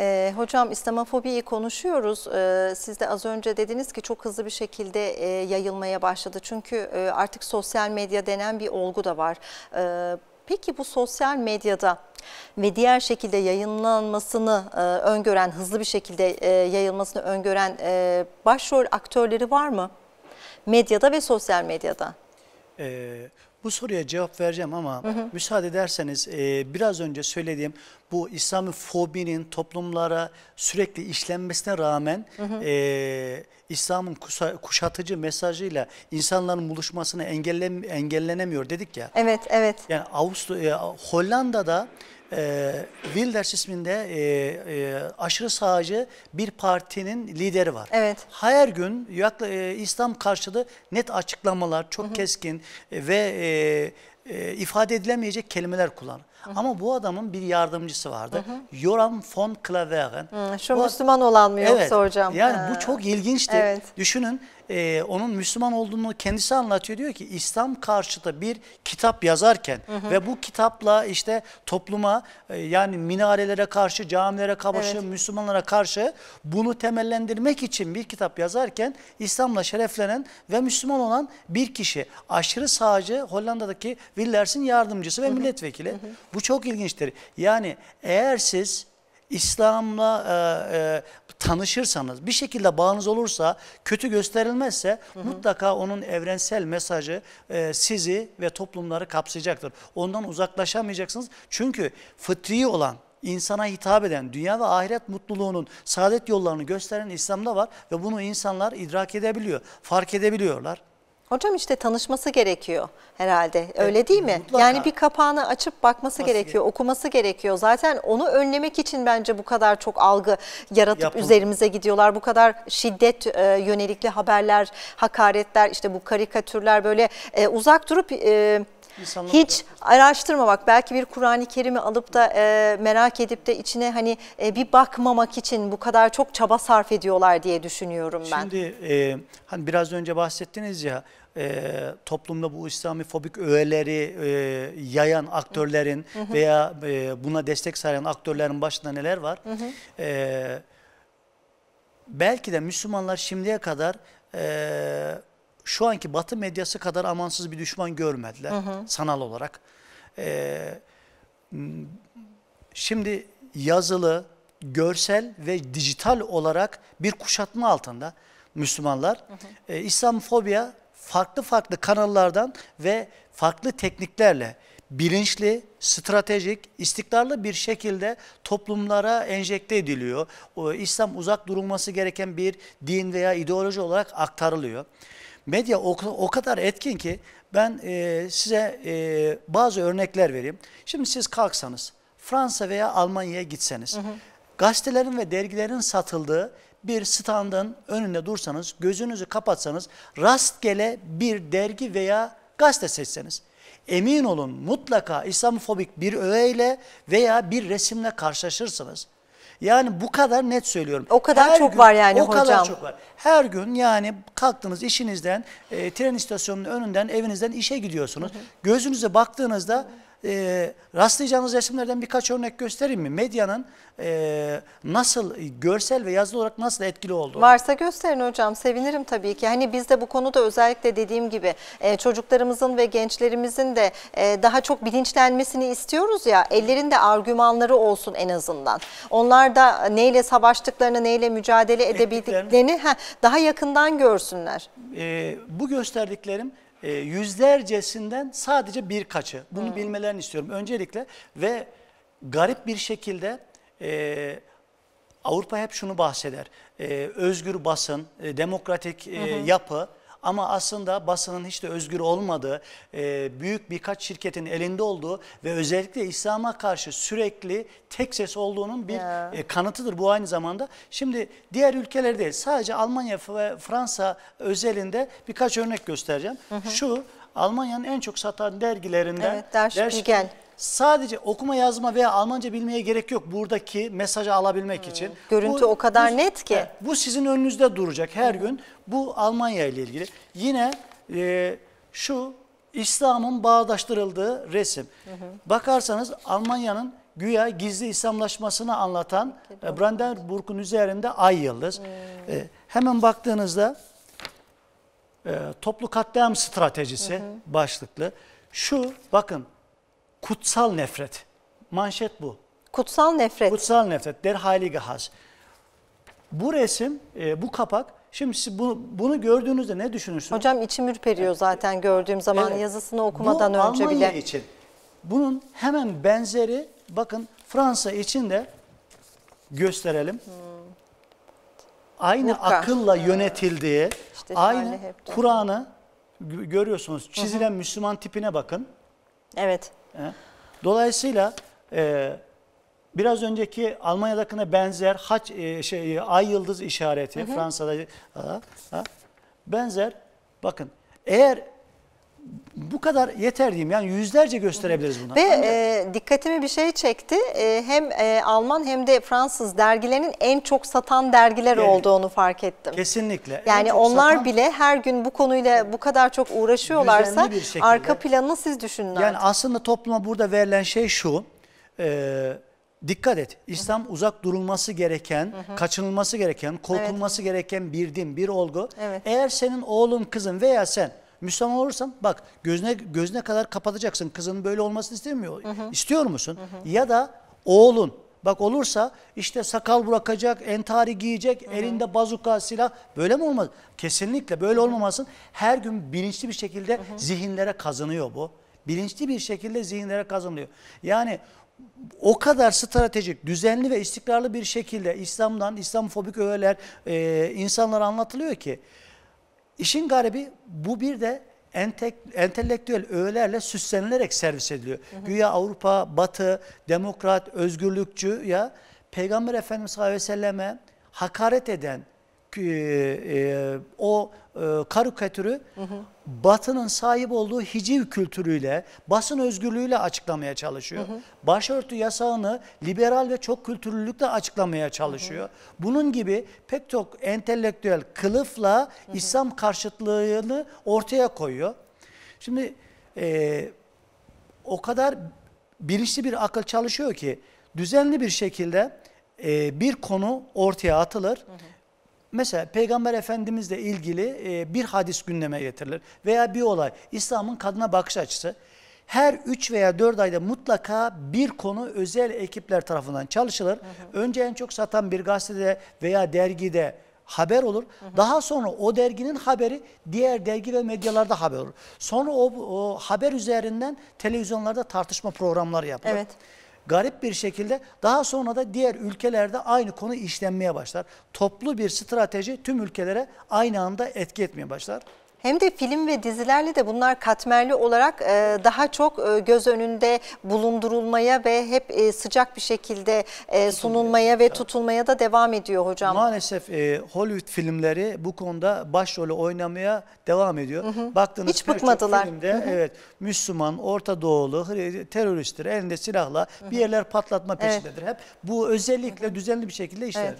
E, hocam İslamofobiyi konuşuyoruz. E, siz de az önce dediniz ki çok hızlı bir şekilde e, yayılmaya başladı. Çünkü e, artık sosyal medya denen bir olgu da var. E, peki bu sosyal medyada ve diğer şekilde yayınlanmasını e, öngören, hızlı bir şekilde e, yayılmasını öngören e, başrol aktörleri var mı? Medyada ve sosyal medyada. Ee, bu soruya cevap vereceğim ama hı hı. müsaade ederseniz e, biraz önce söylediğim bu İslami fobinin toplumlara sürekli işlenmesine rağmen e, İslam'ın kuşatıcı mesajıyla insanların buluşmasını engellen, engellenemiyor dedik ya. Evet, evet. Yani Avusturya, e, Hollanda'da e, Wilders isminde e, e, aşırı sağcı bir partinin lideri var. Evet. Her gün yakla, e, İslam karşıtı net açıklamalar, çok hı hı. keskin ve e, e, ifade edilemeyecek kelimeler kullanır. Ama bu adamın bir yardımcısı vardı. Hı hı. Yoram von Klaveren. şu bu, Müslüman olan mı evet, yoksa hocam? Yani ha. bu çok ilginçti. Evet. Düşünün e, onun Müslüman olduğunu kendisi anlatıyor. Diyor ki İslam karşıtı bir kitap yazarken hı hı. ve bu kitapla işte topluma e, yani minarelere karşı, camilere karşı, evet. Müslümanlara karşı bunu temellendirmek için bir kitap yazarken İslam'la şereflenen ve Müslüman olan bir kişi. Aşırı sağcı Hollanda'daki Willers'in yardımcısı ve hı hı. milletvekili. Hı hı. Bu çok ilginçtir. Yani eğer siz İslam'la e, e, tanışırsanız, bir şekilde bağınız olursa, kötü gösterilmezse hı hı. mutlaka onun evrensel mesajı e, sizi ve toplumları kapsayacaktır. Ondan uzaklaşamayacaksınız. Çünkü fıtri olan, insana hitap eden, dünya ve ahiret mutluluğunun saadet yollarını gösteren İslam'da var ve bunu insanlar idrak edebiliyor, fark edebiliyorlar. Hocam işte tanışması gerekiyor herhalde. Öyle evet, değil mi? Mutlaka. Yani bir kapağını açıp bakması Nasıl gerekiyor, okuması gerekiyor. Zaten onu önlemek için bence bu kadar çok algı yaratıp Yapıldı. üzerimize gidiyorlar. Bu kadar şiddet e, yönelikli haberler, hakaretler, işte bu karikatürler böyle e, uzak durup e, İnsanlar Hiç araştırma bak belki bir Kur'an-ı Kerim'i alıp da e, merak edip de içine hani e, bir bakmamak için bu kadar çok çaba sarf ediyorlar diye düşünüyorum ben. Şimdi e, hani biraz önce bahsettiniz ya e, toplumda bu İslami fobik öğeleri e, yayan aktörlerin hı hı. veya e, buna destek sağlayan aktörlerin başında neler var? Hı hı. E, belki de Müslümanlar şimdiye kadar e, şu anki batı medyası kadar amansız bir düşman görmediler hı hı. sanal olarak. Ee, şimdi yazılı, görsel ve dijital olarak bir kuşatma altında Müslümanlar. Hı hı. Ee, İslamofobiya farklı farklı kanallardan ve farklı tekniklerle bilinçli, stratejik, istikrarlı bir şekilde toplumlara enjekte ediliyor. O, İslam uzak durulması gereken bir din veya ideoloji olarak aktarılıyor. Medya o, o kadar etkin ki ben e, size e, bazı örnekler vereyim. Şimdi siz kalksanız Fransa veya Almanya'ya gitseniz hı hı. gazetelerin ve dergilerin satıldığı bir standın önünde dursanız gözünüzü kapatsanız rastgele bir dergi veya gazete seçseniz emin olun mutlaka İslamofobik bir öğeyle veya bir resimle karşılaşırsınız. Yani bu kadar net söylüyorum. O kadar Her çok gün, var yani o hocam. O kadar çok var. Her gün yani kalktınız işinizden, e, tren istasyonunun önünden, evinizden işe gidiyorsunuz. Hı hı. Gözünüze baktığınızda... Hı hı e, rastlayacağınız resimlerden birkaç örnek göstereyim mi? Medyanın e, nasıl görsel ve yazılı olarak nasıl etkili olduğu. Varsa gösterin hocam sevinirim tabii ki. Hani biz de bu konuda özellikle dediğim gibi e, çocuklarımızın ve gençlerimizin de e, daha çok bilinçlenmesini istiyoruz ya ellerinde argümanları olsun en azından. Onlar da neyle savaştıklarını neyle mücadele edebildiklerini heh, daha yakından görsünler. E, bu gösterdiklerim e, yüzlercesinden sadece birkaçı. Bunu bilmelerini istiyorum öncelikle ve garip bir şekilde e, Avrupa hep şunu bahseder. E, özgür basın, e, demokratik e, yapı ama aslında basının hiç de özgür olmadığı, e, büyük birkaç şirketin elinde olduğu ve özellikle İslam'a karşı sürekli tek ses olduğunun bir e, kanıtıdır bu aynı zamanda. Şimdi diğer ülkelerde değil sadece Almanya ve Fransa özelinde birkaç örnek göstereceğim. Hı hı. Şu Almanya'nın en çok satan dergilerinden evet, Der Spiegel. Der, sadece okuma yazma veya Almanca bilmeye gerek yok buradaki mesajı alabilmek hmm. için. Görüntü bu, o kadar bu, net ki. Bu sizin önünüzde duracak her hmm. gün. Bu Almanya ile ilgili. Yine e, şu İslam'ın bağdaştırıldığı resim. Hı Bakarsanız Almanya'nın güya gizli İslamlaşmasını anlatan e, Brandenburg'un üzerinde ay yıldız. Hı. Hmm. E, hemen baktığınızda e, toplu katliam stratejisi hı hı. başlıklı. Şu bakın kutsal nefret manşet bu. Kutsal nefret. Kutsal nefret der Heilige Hass. Bu resim e, bu kapak Şimdi siz bunu, bunu gördüğünüzde ne düşünürsünüz? Hocam içim ürperiyor e, zaten gördüğüm zaman evet. yazısını okumadan bu önce bile. Bu için. Bunun hemen benzeri bakın Fransa için de gösterelim. Hmm aynı Mutlaka. akılla yönetildiği, işte aynı Kur'an'ı görüyorsunuz. Çizilen Hı -hı. Müslüman tipine bakın. Evet. Dolayısıyla e, biraz önceki Almanya'dakine benzer haç e, şey ay yıldız işareti Hı -hı. Fransa'da ha, ha, benzer bakın eğer bu kadar yeter diyeyim. Yani yüzlerce gösterebiliriz bunu. Ve e, dikkatimi bir şey çekti. E, hem e, Alman hem de Fransız dergilerinin en çok satan dergiler yani, olduğunu fark ettim. Kesinlikle. Yani onlar satan, bile her gün bu konuyla bu kadar çok uğraşıyorlarsa şekilde, arka planını siz düşünün artık. Yani aslında topluma burada verilen şey şu. E, dikkat et. İslam -hı. uzak durulması gereken, Hı -hı. kaçınılması gereken, korkulması evet. gereken bir din, bir olgu. Evet. Eğer senin oğlun, kızın veya sen Müslüman olursan bak gözüne gözüne kadar kapatacaksın. Kızının böyle olmasını istemiyor. Hı hı. İstiyor musun? Hı hı. Ya da oğlun bak olursa işte sakal bırakacak, entari giyecek, hı hı. elinde bazuka, silah böyle mi olmaz? Kesinlikle böyle olmamasın. Her gün bilinçli bir şekilde hı hı. zihinlere kazanıyor bu. Bilinçli bir şekilde zihinlere kazanıyor. Yani o kadar stratejik, düzenli ve istikrarlı bir şekilde İslam'dan, İslamofobik öğeler e, insanlara anlatılıyor ki İşin garibi bu bir de entek, entelektüel öğelerle süslenilerek servis ediliyor. Hı hı. Güya Avrupa, Batı, demokrat, özgürlükçü ya Peygamber Efendimiz Aleyhisselam'a hakaret eden e, e, o e, karikatürü hı hı. Batı'nın sahip olduğu hiciv kültürüyle, basın özgürlüğüyle açıklamaya çalışıyor. Hı hı. Başörtü yasağını liberal ve çok kültürlülükle açıklamaya çalışıyor. Hı hı. Bunun gibi pek çok entelektüel kılıfla hı hı. İslam karşıtlığını ortaya koyuyor. Şimdi e, o kadar bilinçli bir akıl çalışıyor ki düzenli bir şekilde e, bir konu ortaya atılır. Hı hı. Mesela Peygamber Efendimizle ilgili e, bir hadis gündeme getirilir veya bir olay. İslam'ın kadına bakış açısı her 3 veya 4 ayda mutlaka bir konu özel ekipler tarafından çalışılır. Hı hı. Önce en çok satan bir gazetede veya dergide haber olur. Hı hı. Daha sonra o derginin haberi diğer dergi ve medyalarda haber olur. Sonra o, o haber üzerinden televizyonlarda tartışma programları yapılır. Evet garip bir şekilde daha sonra da diğer ülkelerde aynı konu işlenmeye başlar. Toplu bir strateji tüm ülkelere aynı anda etki etmeye başlar. Hem de film ve dizilerle de bunlar katmerli olarak e, daha çok e, göz önünde bulundurulmaya ve hep e, sıcak bir şekilde sunulmaya ve tutulmaya da devam ediyor hocam. Maalesef Hollywood filmleri bu konuda başrolü oynamaya devam ediyor. Hı hı. Baktığınız Hiç bıkmadılar. filmde hı hı. evet Müslüman, Orta Doğulu, teröristler elinde silahla bir yerler patlatma peşindedir. Evet. Hep bu özellikle düzenli bir şekilde işler. Evet.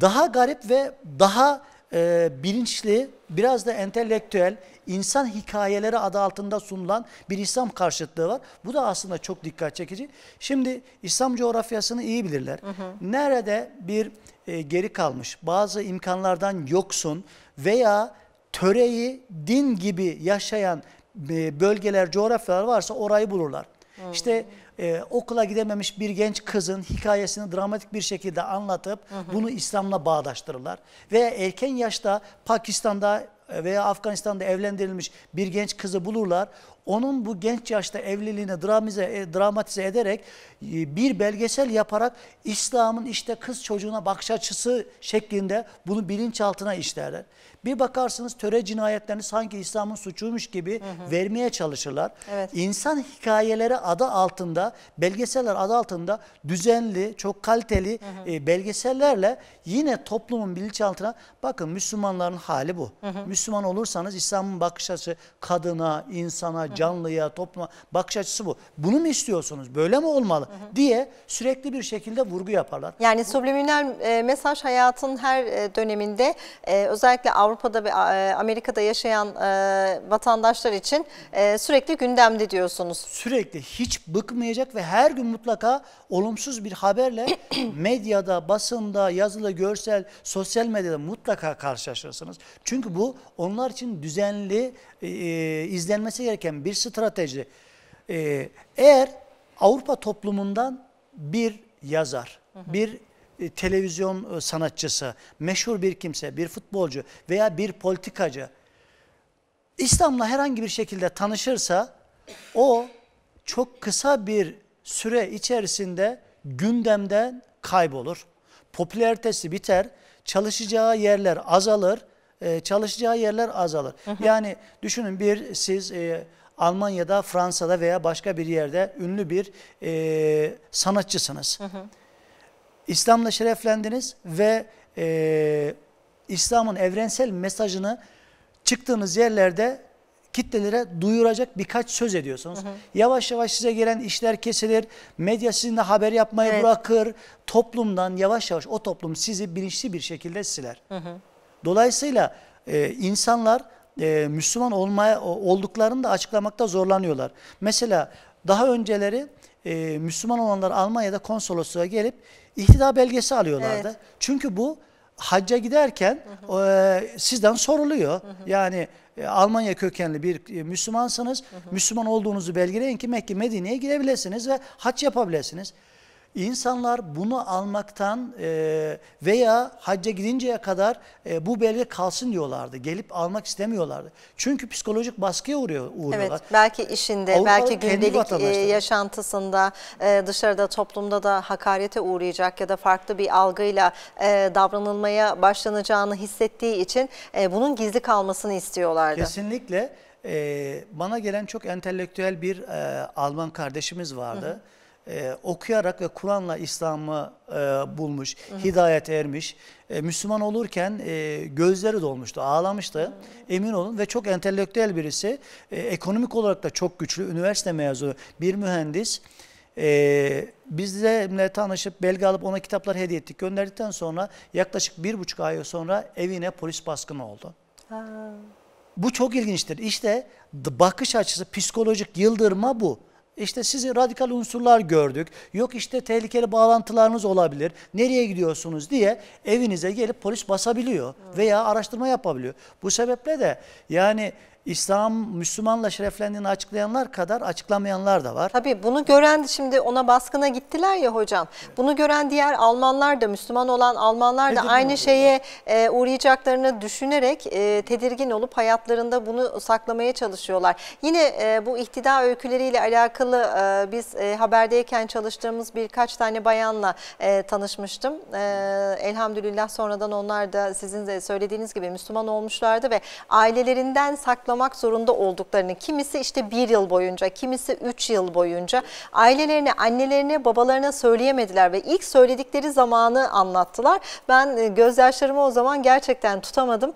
Daha garip ve daha e, bilinçli, biraz da entelektüel, insan hikayeleri adı altında sunulan bir İslam karşıtlığı var. Bu da aslında çok dikkat çekici. Şimdi İslam coğrafyasını iyi bilirler. Hı hı. Nerede bir e, geri kalmış, bazı imkanlardan yoksun veya töreyi din gibi yaşayan e, bölgeler, coğrafyalar varsa orayı bulurlar. Hı. İşte e, okula gidememiş bir genç kızın hikayesini dramatik bir şekilde anlatıp hı hı. bunu İslam'la bağdaştırırlar. Veya erken yaşta Pakistan'da e, veya Afganistan'da evlendirilmiş bir genç kızı bulurlar. Onun bu genç yaşta evliliğini dramize, e, dramatize ederek e, bir belgesel yaparak İslam'ın işte kız çocuğuna bakış açısı şeklinde bunu bilinçaltına işlerler. Bir bakarsınız töre cinayetlerini sanki İslam'ın suçuymuş gibi hı hı. vermeye çalışırlar. Evet. İnsan hikayeleri adı altında, belgeseller adı altında düzenli, çok kaliteli hı hı. E, belgesellerle yine toplumun bilinçaltına bakın Müslümanların hali bu. Hı hı. Müslüman olursanız İslam'ın bakış açısı kadına, insana, canlıya, topluma bakış açısı bu. Bunu mu istiyorsunuz? Böyle mi olmalı? Hı hı. diye sürekli bir şekilde vurgu yaparlar. Yani subliminal e, mesaj hayatın her e, döneminde e, özellikle Avrupa Avrupa'da ve e, Amerika'da yaşayan e, vatandaşlar için e, sürekli gündemde diyorsunuz. Sürekli hiç bıkmayacak ve her gün mutlaka olumsuz bir haberle <clears throat> medyada, basında, yazılı, görsel, sosyal medyada mutlaka karşılaşırsınız. Çünkü bu onlar için düzenli izlenmesi gereken bir strateji. eğer Avrupa toplumundan bir yazar, bir e, televizyon e, sanatçısı, meşhur bir kimse, bir futbolcu veya bir politikacı İslam'la herhangi bir şekilde tanışırsa o çok kısa bir süre içerisinde gündemden kaybolur. Popülaritesi biter, çalışacağı yerler azalır, e, çalışacağı yerler azalır. Yani düşünün bir siz Almanya'da, Fransa'da veya başka bir yerde ünlü bir sanatçısınız. Hı hı. İslam'la şereflendiniz ve e, İslam'ın evrensel mesajını çıktığınız yerlerde kitlelere duyuracak birkaç söz ediyorsunuz. Hı hı. Yavaş yavaş size gelen işler kesilir, medya sizinle haber yapmayı evet. bırakır, toplumdan yavaş yavaş o toplum sizi bilinçli bir şekilde siler. Hı hı. Dolayısıyla e, insanlar e, Müslüman olmaya olduklarını da açıklamakta zorlanıyorlar. Mesela daha önceleri e, Müslüman olanlar Almanya'da konsolosluğa gelip ihtida belgesi alıyorlardı. Evet. Çünkü bu hacca giderken hı hı. E, sizden soruluyor. Hı hı. Yani e, Almanya kökenli bir e, Müslümansınız. Hı hı. Müslüman olduğunuzu belgeleyin ki Mekke Medine'ye girebilirsiniz ve hac yapabilirsiniz. İnsanlar bunu almaktan e, veya hacca gidinceye kadar e, bu belge kalsın diyorlardı. Gelip almak istemiyorlardı. Çünkü psikolojik baskıya uğruyor, uğruyorlar. Evet belki işinde, Avrupa belki gündelik e, yaşantısında, dışarıda toplumda da hakarete uğrayacak ya da farklı bir algıyla davranılmaya başlanacağını hissettiği için bunun gizli kalmasını istiyorlardı. Kesinlikle. bana gelen çok entelektüel bir Alman kardeşimiz vardı. Hı hı e, okuyarak ve Kur'an'la İslam'ı e, bulmuş, hı hı. hidayet ermiş. E, Müslüman olurken e, gözleri dolmuştu, ağlamıştı. Hı hı. Emin olun ve çok entelektüel birisi. E, ekonomik olarak da çok güçlü, üniversite mezunu bir mühendis. Ee, bizimle tanışıp belge alıp ona kitaplar hediye ettik. Gönderdikten sonra yaklaşık bir buçuk ay sonra evine polis baskını oldu. Ha. Bu çok ilginçtir. İşte bakış açısı, psikolojik yıldırma bu. İşte sizi radikal unsurlar gördük. Yok işte tehlikeli bağlantılarınız olabilir. Nereye gidiyorsunuz diye evinize gelip polis basabiliyor veya araştırma yapabiliyor. Bu sebeple de yani İslam Müslümanla şereflendiğini açıklayanlar kadar açıklamayanlar da var. Tabii bunu gören şimdi ona baskına gittiler ya hocam. Bunu gören diğer Almanlar da Müslüman olan Almanlar da aynı şeye e, uğrayacaklarını düşünerek e, tedirgin olup hayatlarında bunu saklamaya çalışıyorlar. Yine e, bu ihtida öyküleriyle alakalı e, biz e, haberdeyken çalıştığımız birkaç tane bayanla e, tanışmıştım. E, elhamdülillah sonradan onlar da sizin de söylediğiniz gibi Müslüman olmuşlardı ve ailelerinden saklanmışlardı konaklamak zorunda olduklarını, kimisi işte bir yıl boyunca, kimisi üç yıl boyunca ailelerine, annelerine, babalarına söyleyemediler ve ilk söyledikleri zamanı anlattılar. Ben e, gözyaşlarımı o zaman gerçekten tutamadım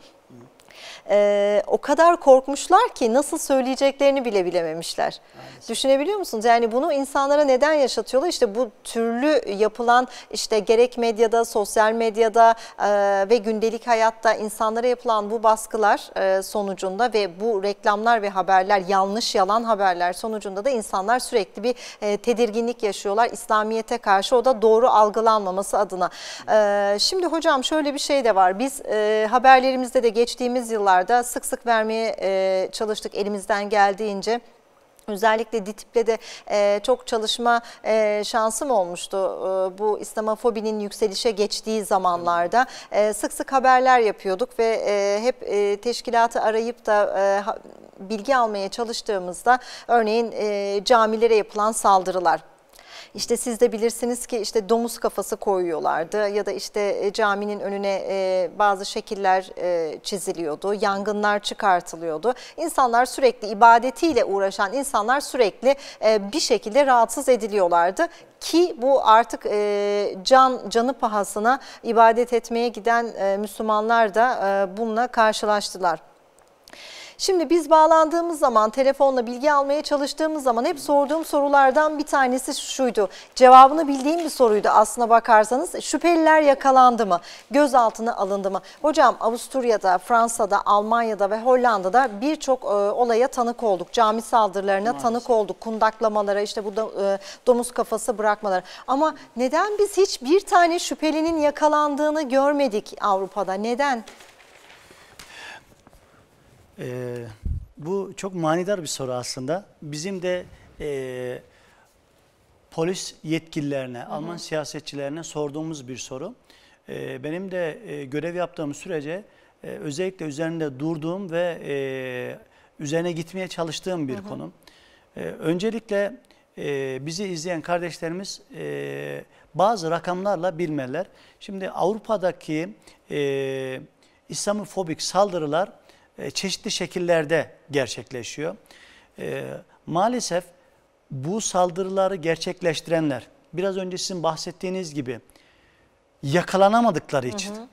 e, o kadar korkmuşlar ki nasıl söyleyeceklerini bile bilememişler. Aynen. Düşünebiliyor musunuz? Yani bunu insanlara neden yaşatıyorlar? İşte bu türlü yapılan işte gerek medyada, sosyal medyada e, ve gündelik hayatta insanlara yapılan bu baskılar e, sonucunda ve bu reklamlar ve haberler yanlış yalan haberler sonucunda da insanlar sürekli bir e, tedirginlik yaşıyorlar İslamiyet'e karşı o da doğru algılanmaması adına. E, şimdi hocam şöyle bir şey de var biz e, haberlerimizde de geçtiğimiz yıllar videolarda sık sık vermeye e, çalıştık elimizden geldiğince. Özellikle DİTİP'le de e, çok çalışma e, şansım olmuştu e, bu İslamofobinin yükselişe geçtiği zamanlarda. sık sık haberler yapıyorduk ve hep teşkilatı arayıp da bilgi almaya çalıştığımızda örneğin camilere yapılan saldırılar işte siz de bilirsiniz ki işte domuz kafası koyuyorlardı ya da işte e, caminin önüne e, bazı şekiller e, çiziliyordu, yangınlar çıkartılıyordu. İnsanlar sürekli ibadetiyle uğraşan insanlar sürekli bir şekilde rahatsız ediliyorlardı ki bu artık can canı pahasına ibadet etmeye giden Müslümanlar da e, bununla karşılaştılar. Şimdi biz bağlandığımız zaman telefonla bilgi almaya çalıştığımız zaman hep sorduğum sorulardan bir tanesi şuydu. Cevabını bildiğim bir soruydu aslına bakarsanız. Şüpheliler yakalandı mı? Gözaltına alındı mı? Hocam Avusturya'da, Fransa'da, Almanya'da ve Hollanda'da birçok e, olaya tanık olduk. Cami saldırılarına Maalesef. tanık olduk. Kundaklamalara işte bu da, e, domuz kafası bırakmalar. Ama neden biz hiçbir tane şüphelinin yakalandığını görmedik Avrupa'da? Neden? Ee, bu çok manidar bir soru aslında. Bizim de e, polis yetkililerine, hı hı. Alman siyasetçilerine sorduğumuz bir soru. E, benim de e, görev yaptığım sürece e, özellikle üzerinde durduğum ve e, üzerine gitmeye çalıştığım bir hı hı. konu. E, ee, öncelikle e, bizi izleyen kardeşlerimiz e, bazı rakamlarla bilmeler. Şimdi Avrupa'daki e, İslamofobik saldırılar e, çeşitli şekillerde gerçekleşiyor. E, maalesef bu saldırıları gerçekleştirenler biraz önce sizin bahsettiğiniz gibi yakalanamadıkları için hı hı.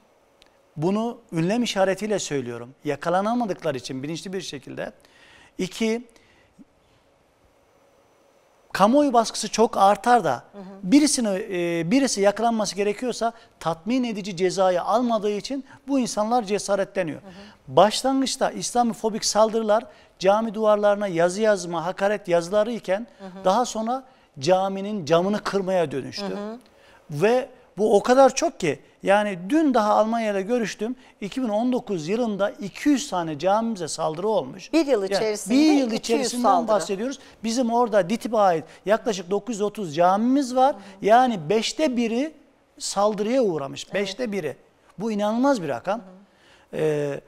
bunu ünlem işaretiyle söylüyorum. Yakalanamadıkları için bilinçli bir şekilde. iki kamuoyu baskısı çok artar da hı birisini e, birisi yakalanması gerekiyorsa tatmin edici cezayı almadığı için bu insanlar cesaretleniyor. Hı hı. Başlangıçta İslamofobik saldırılar cami duvarlarına yazı yazma, hakaret yazıları iken hı hı. daha sonra caminin camını kırmaya dönüştü. Hı hı. Ve bu o kadar çok ki yani dün daha Almanya'da görüştüm. 2019 yılında 200 tane camimize saldırı olmuş. Bir yıl içerisinde yani bir yıl 200 saldırı. bahsediyoruz. Bizim orada DİTİP'e ait yaklaşık 930 camimiz var. Hı Yani 5'te biri saldırıya uğramış. 5'te evet. Beşte biri. Bu inanılmaz bir rakam. hı. Ee,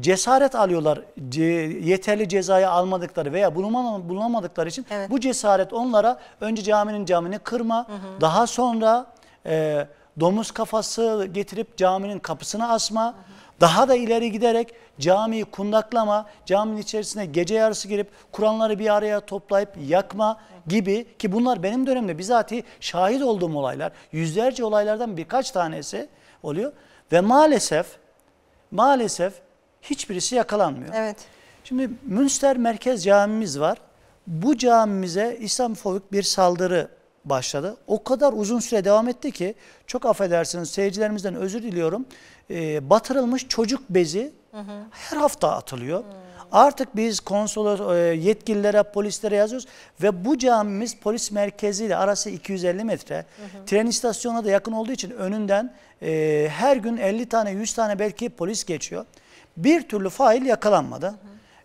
cesaret alıyorlar ce, yeterli cezayı almadıkları veya bulunamadıkları için evet. bu cesaret onlara önce caminin camini kırma hı hı. daha sonra e, domuz kafası getirip caminin kapısına asma. Hı hı. Daha da ileri giderek camiyi kundaklama, caminin içerisine gece yarısı girip Kur'anları bir araya toplayıp yakma gibi ki bunlar benim dönemde bizatihi şahit olduğum olaylar. Yüzlerce olaylardan birkaç tanesi oluyor ve maalesef maalesef hiçbirisi yakalanmıyor. Evet. Şimdi Münster Merkez Camimiz var. Bu camimize İslamfobik bir saldırı başladı. O kadar uzun süre devam etti ki çok affedersiniz seyircilerimizden özür diliyorum. E, batırılmış çocuk bezi hı hı. her hafta atılıyor. Hı. Artık biz konsolos e, yetkililere, polislere yazıyoruz ve bu camimiz polis merkeziyle arası 250 metre. Hı hı. Tren istasyonuna da yakın olduğu için önünden e, her gün 50 tane 100 tane belki polis geçiyor. Bir türlü fail yakalanmadı. Hı hı.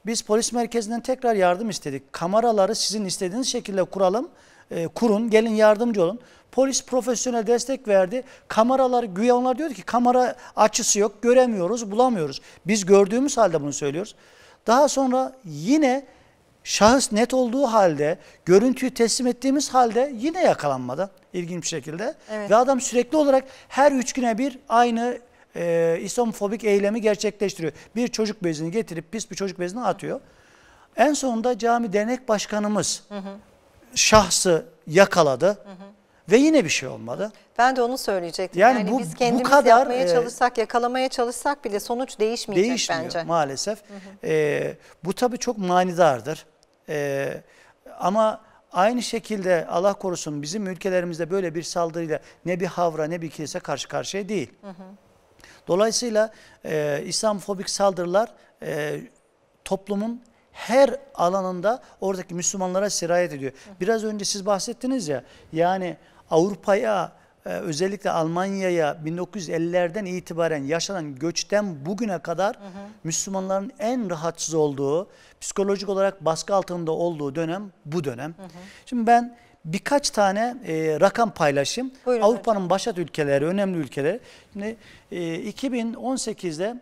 Biz polis merkezinden tekrar yardım istedik. Kameraları sizin istediğiniz şekilde kuralım. E, kurun, gelin yardımcı olun. Polis profesyonel destek verdi. Kameralar güya onlar diyor ki kamera açısı yok, göremiyoruz, bulamıyoruz. Biz gördüğümüz halde bunu söylüyoruz. Daha sonra yine şahıs net olduğu halde, görüntüyü teslim ettiğimiz halde yine yakalanmadı ilginç bir şekilde. Evet. Ve adam sürekli olarak her üç güne bir aynı e, İslamofobik eylemi gerçekleştiriyor. Bir çocuk bezini getirip pis bir çocuk bezini atıyor. En sonunda cami dernek başkanımız... Hı hı şahsı yakaladı hı hı. ve yine bir şey olmadı. Ben de onu söyleyecektim. Yani, yani bu, biz kendimiz bu kadar, yapmaya e, çalışsak, e, yakalamaya çalışsak bile sonuç değişmeyecek değişmiyor bence. maalesef. Hı hı. E, bu tabii çok manidardır. E, ama aynı şekilde Allah korusun bizim ülkelerimizde böyle bir saldırıyla ne bir havra ne bir kilise karşı karşıya değil. Hı hı. Dolayısıyla e, İslamfobik saldırılar e, toplumun her alanında oradaki Müslümanlara sirayet ediyor. Biraz önce siz bahsettiniz ya yani Avrupa'ya e, özellikle Almanya'ya 1950'lerden itibaren yaşanan göçten bugüne kadar hı hı. Müslümanların en rahatsız olduğu, psikolojik olarak baskı altında olduğu dönem bu dönem. Hı hı. Şimdi ben birkaç tane e, rakam paylaşayım. Avrupa'nın başat ülkeleri, önemli ülkeleri. Şimdi e, 2018'de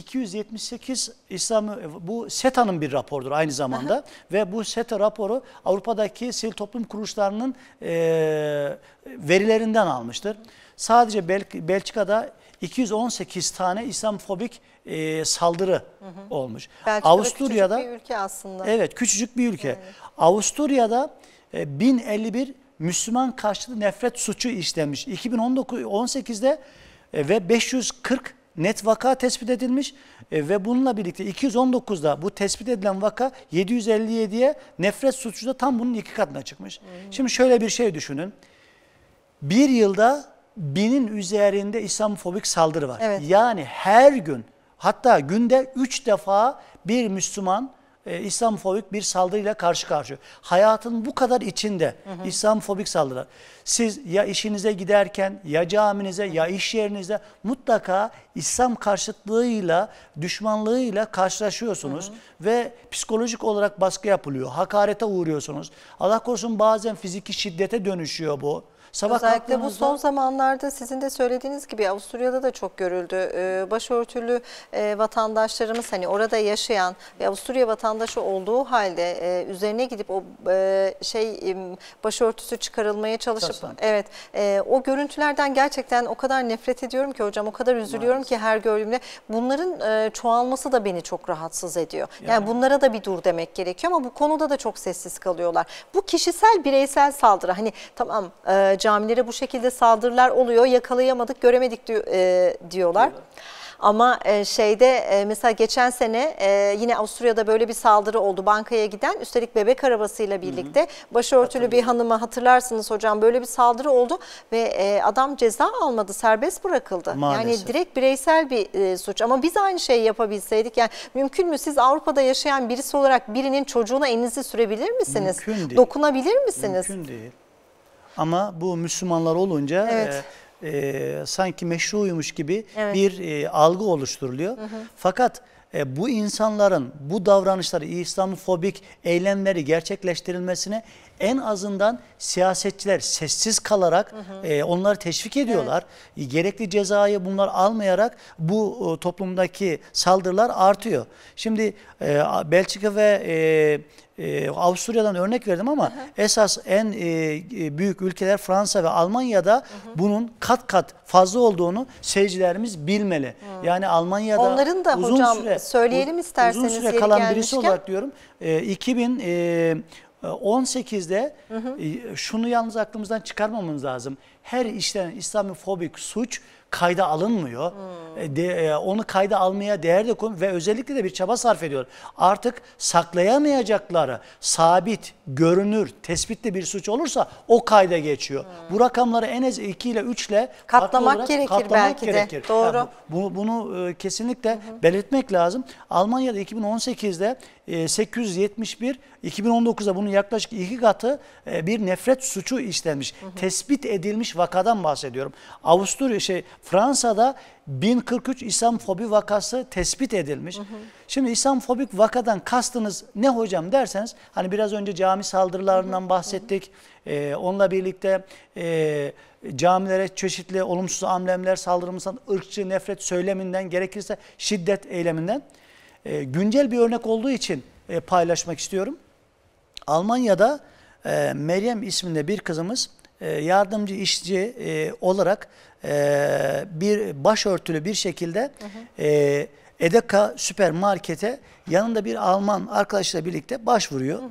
278 İslam'ı bu SETA'nın bir rapordur aynı zamanda ve bu SETA raporu Avrupa'daki sivil toplum kuruluşlarının e, verilerinden almıştır. Sadece Bel Belçika'da 218 tane İslamfobik e, saldırı hı hı. olmuş. Belçika'da Avusturya'da küçücük bir ülke aslında. Evet, küçücük bir ülke. Evet. Avusturya'da e, 1051 Müslüman karşıtı nefret suçu işlemiş. 2019 18'de e, ve 540 net vaka tespit edilmiş e, ve bununla birlikte 219'da bu tespit edilen vaka 757'ye nefret suçu da tam bunun iki katına çıkmış. Hmm. Şimdi şöyle bir şey düşünün. Bir yılda binin üzerinde İslamofobik saldırı var. Evet. Yani her gün hatta günde 3 defa bir Müslüman e, İslamofobik bir saldırıyla karşı karşıya. Hayatın bu kadar içinde hı hı. İslamofobik saldırılar. Siz ya işinize giderken ya caminize hı. ya iş yerinizde mutlaka İslam karşıtlığıyla, düşmanlığıyla karşılaşıyorsunuz. Hı hı. Ve psikolojik olarak baskı yapılıyor. Hakarete uğruyorsunuz. Allah korusun bazen fiziki şiddete dönüşüyor bu. Sabah Özellikle bu son zamanlarda sizin de söylediğiniz gibi Avusturya'da da çok görüldü. Ee, başörtülü e, vatandaşlarımız hani orada yaşayan ve Avusturya vatandaşı olduğu halde e, üzerine gidip o e, şey başörtüsü çıkarılmaya çalışıp Taslan. evet o görüntülerden gerçekten o kadar nefret ediyorum ki hocam o kadar üzülüyorum Maalesef. ki her gördüğümde bunların çoğalması da beni çok rahatsız ediyor. Yani, yani bunlara da bir dur demek gerekiyor ama bu konuda da çok sessiz kalıyorlar. Bu kişisel bireysel saldırı hani tamam e, camilere bu şekilde saldırılar oluyor. Yakalayamadık, göremedik diyor, e, diyorlar. Evet. Ama e, şeyde e, mesela geçen sene e, yine Avusturya'da böyle bir saldırı oldu bankaya giden üstelik bebek arabasıyla birlikte başörtülü bir hanıma hatırlarsınız hocam böyle bir saldırı oldu ve adam ceza almadı serbest bırakıldı. Maalesef. Yani direkt bireysel bir suç ama biz aynı şeyi yapabilseydik yani mümkün mü siz Avrupa'da yaşayan birisi olarak birinin çocuğuna elinizi sürebilir misiniz? Mümkün değil. Dokunabilir misiniz? Mümkün değil. Ama bu Müslümanlar olunca evet. e, e, sanki meşruymuş gibi evet. bir e, algı oluşturuluyor. Hı hı. Fakat e, bu insanların bu davranışları, İslamofobik eylemleri gerçekleştirilmesine en azından siyasetçiler sessiz kalarak hı hı. E, onları teşvik ediyorlar. Evet. Gerekli cezayı bunlar almayarak bu e, toplumdaki saldırılar artıyor. Şimdi e, Belçika ve e, e, Avusturya'dan örnek verdim ama hı hı. esas en e, e, büyük ülkeler Fransa ve Almanya'da hı hı. bunun kat kat fazla olduğunu seyircilerimiz bilmeli. Hı. Yani Almanya'da Onların da uzun hocam süre, söyleyelim isterseniz uzun süre kalan gelmişken. birisi olarak diyorum. E, 2000 e, 18'de hı hı. şunu yalnız aklımızdan çıkarmamamız lazım. Her işlenen İslamofobik suç kayda alınmıyor. Hmm. E, de, e, onu kayda almaya değer de konu ve özellikle de bir çaba sarf ediyor. Artık saklayamayacakları sabit, görünür, tespitli bir suç olursa o kayda geçiyor. Hmm. Bu rakamları en az 2 ile 3 ile katlamak gerekir katlamak belki gerekir. de. Doğru. Yani bu, bunu e, kesinlikle hı hı. belirtmek lazım. Almanya'da 2018'de 871 ee, 2019'da bunun yaklaşık iki katı e, bir nefret suçu işlenmiş. Hı hı. Tespit edilmiş vakadan bahsediyorum. Avusturya şey Fransa'da 1043 İslamfobi vakası tespit edilmiş. Hı hı. Şimdi İslamfobik vakadan kastınız ne hocam derseniz hani biraz önce cami saldırılarından bahsettik. Hı hı. Ee, onunla birlikte e, camilere çeşitli olumsuz amlemler, saldırımından, ırkçı nefret söyleminden gerekirse şiddet eyleminden. E, güncel bir örnek olduğu için e, paylaşmak istiyorum. Almanya'da e, Meryem isminde bir kızımız yardımcı işçi olarak bir başörtülü bir şekilde Edeka süpermarkete yanında bir Alman arkadaşla birlikte başvuruyor. Hı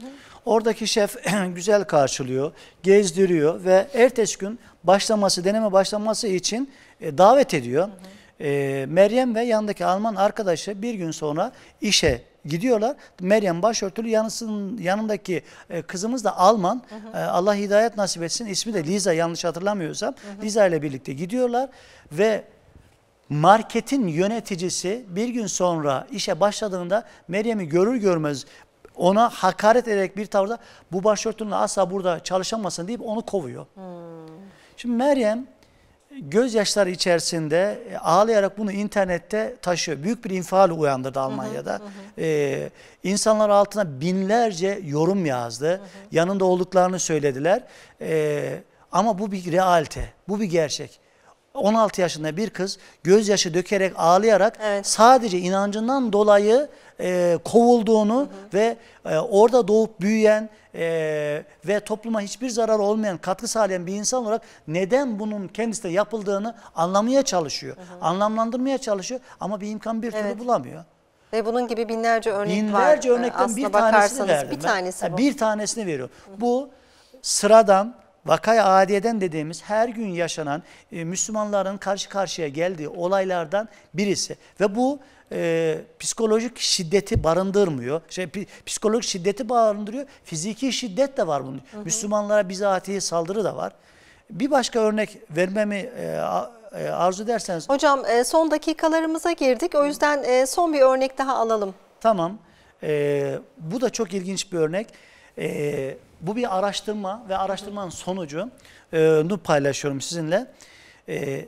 Oradaki şef <clears throat> güzel karşılıyor, gezdiriyor ve ertesi gün başlaması, deneme başlaması için davet ediyor. Hı hı. Ee, Meryem ve yanındaki Alman arkadaşı bir gün sonra işe gidiyorlar. Meryem başörtülü yanısının yanındaki e, kızımız da Alman. Hı hı. Ee, Allah hidayet nasip etsin. İsmi de Liza yanlış hatırlamıyorsam. Hı hı. Liza ile birlikte gidiyorlar ve marketin yöneticisi bir gün sonra işe başladığında Meryem'i görür görmez ona hakaret ederek bir tavırda bu başörtünle asla burada çalışamazsın deyip onu kovuyor. Hmm. Şimdi Meryem gözyaşları içerisinde e, ağlayarak bunu internette taşıyor. Büyük bir infial uyandırdı Almanya'da. Hı hı hı. Ee, insanlar altına binlerce yorum yazdı. Hı hı. Yanında olduklarını söylediler. Ee, ama bu bir realite, bu bir gerçek. 16 yaşında bir kız gözyaşı dökerek ağlayarak evet. sadece inancından dolayı e, kovulduğunu hı hı. ve e, orada doğup büyüyen e, ve topluma hiçbir zarar olmayan, katkı sağlayan bir insan olarak neden bunun kendisine yapıldığını anlamaya çalışıyor. Hı hı. Anlamlandırmaya çalışıyor ama bir imkan bir türlü bulamıyor. Ve bunun gibi binlerce örnek binlerce var. Binlerce örnekten bir tanesini verdim. Bir tanesi ben. bu. Bir tanesini veriyor. Hı. Bu sıradan vakaya adiyeden dediğimiz her gün yaşanan e, Müslümanların karşı karşıya geldiği olaylardan birisi. Ve bu e, psikolojik şiddeti barındırmıyor. Şey, psikolojik şiddeti barındırıyor. Fiziki şiddet de var bunun. Hı hı. Müslümanlara bizatihi saldırı da var. Bir başka örnek vermemi e, e arzu ederseniz. Hocam e, son dakikalarımıza girdik. O yüzden e, son bir örnek daha alalım. Tamam. E, bu da çok ilginç bir örnek. E, bu bir araştırma ve araştırmanın sonucunu paylaşıyorum sizinle. E,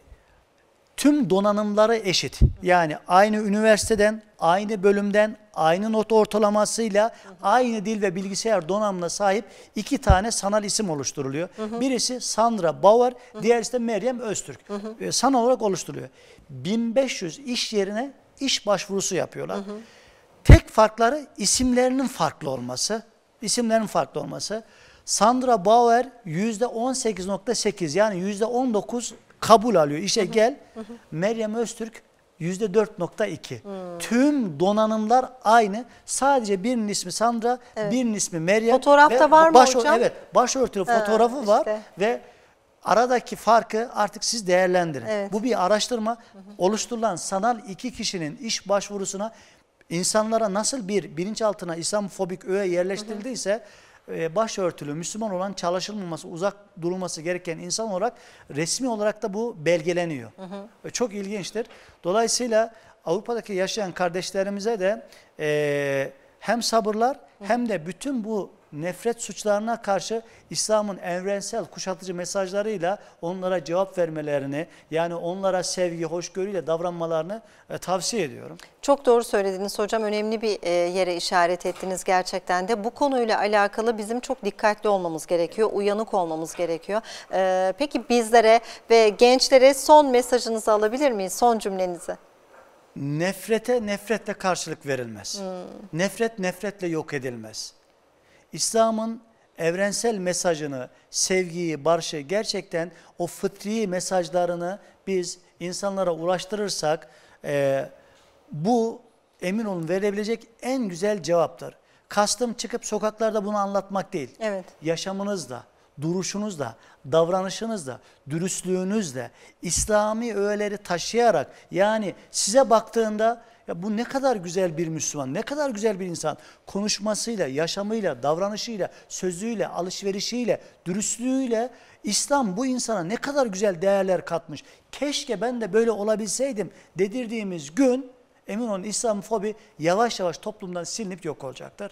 tüm donanımları eşit. Yani aynı üniversiteden, aynı bölümden, aynı not ortalamasıyla aynı dil ve bilgisayar donanımına sahip iki tane sanal isim oluşturuluyor. Birisi Sandra Bauer, hı hı. diğerisi de Meryem Öztürk. sanal olarak oluşturuluyor. 1500 iş yerine iş başvurusu yapıyorlar. Tek farkları isimlerinin farklı olması. İsimlerin farklı olması. Sandra Bauer %18.8 yani %19 kabul alıyor. İşe gel Meryem Öztürk yüzde %4.2. Hmm. Tüm donanımlar aynı. Sadece birinin ismi Sandra, evet. birinin ismi Meryem. Fotoğrafta var mı baş, hocam? Evet, başörtülü ha, fotoğrafı işte. var ve aradaki farkı artık siz değerlendirin. Evet. Bu bir araştırma. Hı hı. Oluşturulan sanal iki kişinin iş başvurusuna insanlara nasıl bir bilinçaltına İslamofobik öğe yerleştirildiyse... Hı hı e, başörtülü Müslüman olan çalışılmaması, uzak durulması gereken insan olarak resmi olarak da bu belgeleniyor. Hı hı. E, çok ilginçtir. Dolayısıyla Avrupa'daki yaşayan kardeşlerimize de e, hem sabırlar hem de bütün bu nefret suçlarına karşı İslam'ın evrensel kuşatıcı mesajlarıyla onlara cevap vermelerini yani onlara sevgi, hoşgörüyle davranmalarını e, tavsiye ediyorum. Çok doğru söylediniz hocam. Önemli bir e, yere işaret ettiniz gerçekten de. Bu konuyla alakalı bizim çok dikkatli olmamız gerekiyor. Uyanık olmamız gerekiyor. E, peki bizlere ve gençlere son mesajınızı alabilir miyiz? Son cümlenizi nefrete nefretle karşılık verilmez. Hmm. Nefret nefretle yok edilmez. İslam'ın evrensel mesajını, sevgiyi, barışı gerçekten o fıtri mesajlarını biz insanlara ulaştırırsak e, bu emin olun verebilecek en güzel cevaptır. Kastım çıkıp sokaklarda bunu anlatmak değil. Evet. Yaşamınızda, duruşunuzda, davranışınızda, dürüstlüğünüzle, İslami öğeleri taşıyarak yani size baktığında ya bu ne kadar güzel bir Müslüman, ne kadar güzel bir insan. Konuşmasıyla, yaşamıyla, davranışıyla, sözüyle, alışverişiyle, dürüstlüğüyle İslam bu insana ne kadar güzel değerler katmış. Keşke ben de böyle olabilseydim dedirdiğimiz gün emin olun İslam fobi yavaş yavaş toplumdan silinip yok olacaktır.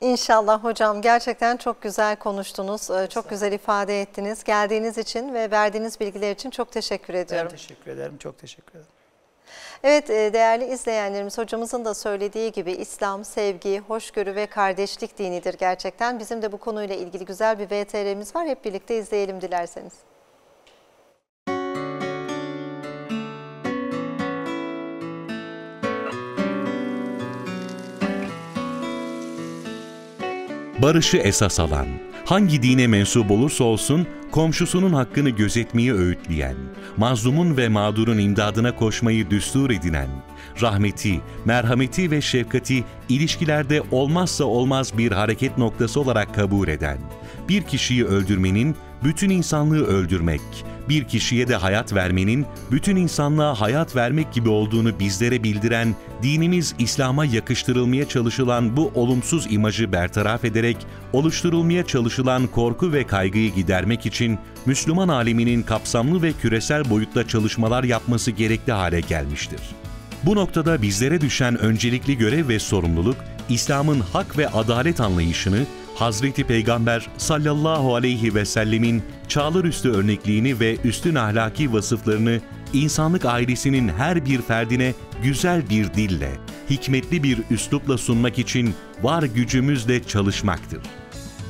İnşallah hocam gerçekten çok güzel konuştunuz, ee, çok güzel ifade ettiniz. Geldiğiniz için ve verdiğiniz bilgiler için çok teşekkür ediyorum. Ben teşekkür ederim, çok teşekkür ederim. Evet e, değerli izleyenlerimiz hocamızın da söylediği gibi İslam sevgi, hoşgörü ve kardeşlik dinidir gerçekten. Bizim de bu konuyla ilgili güzel bir VTR'miz var. Hep birlikte izleyelim dilerseniz. barışı esas alan, hangi dine mensup olursa olsun komşusunun hakkını gözetmeyi öğütleyen, mazlumun ve mağdurun imdadına koşmayı düstur edinen, rahmeti, merhameti ve şefkati ilişkilerde olmazsa olmaz bir hareket noktası olarak kabul eden, bir kişiyi öldürmenin bütün insanlığı öldürmek, bir kişiye de hayat vermenin bütün insanlığa hayat vermek gibi olduğunu bizlere bildiren dinimiz İslam'a yakıştırılmaya çalışılan bu olumsuz imajı bertaraf ederek, oluşturulmaya çalışılan korku ve kaygıyı gidermek için Müslüman aleminin kapsamlı ve küresel boyutta çalışmalar yapması gerekli hale gelmiştir. Bu noktada bizlere düşen öncelikli görev ve sorumluluk, İslam'ın hak ve adalet anlayışını Hazreti Peygamber sallallahu aleyhi ve sellemin çağlar üstü örnekliğini ve üstün ahlaki vasıflarını insanlık ailesinin her bir ferdine güzel bir dille, hikmetli bir üslupla sunmak için var gücümüzle çalışmaktır.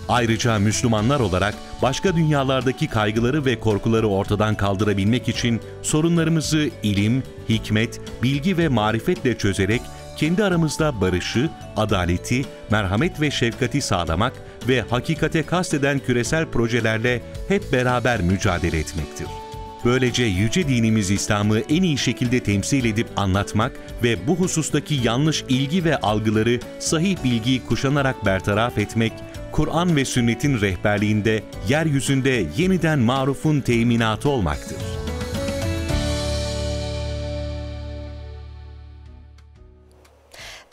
Ayrıca Müslümanlar olarak başka dünyalardaki kaygıları ve korkuları ortadan kaldırabilmek için sorunlarımızı ilim, hikmet, bilgi ve marifetle çözerek kendi aramızda barışı, adaleti, merhamet ve şefkati sağlamak ve hakikate kasteden küresel projelerle hep beraber mücadele etmektir. Böylece yüce dinimiz İslam'ı en iyi şekilde temsil edip anlatmak ve bu husustaki yanlış ilgi ve algıları sahih bilgiyi kuşanarak bertaraf etmek, Kur'an ve sünnetin rehberliğinde yeryüzünde yeniden marufun teminatı olmaktır.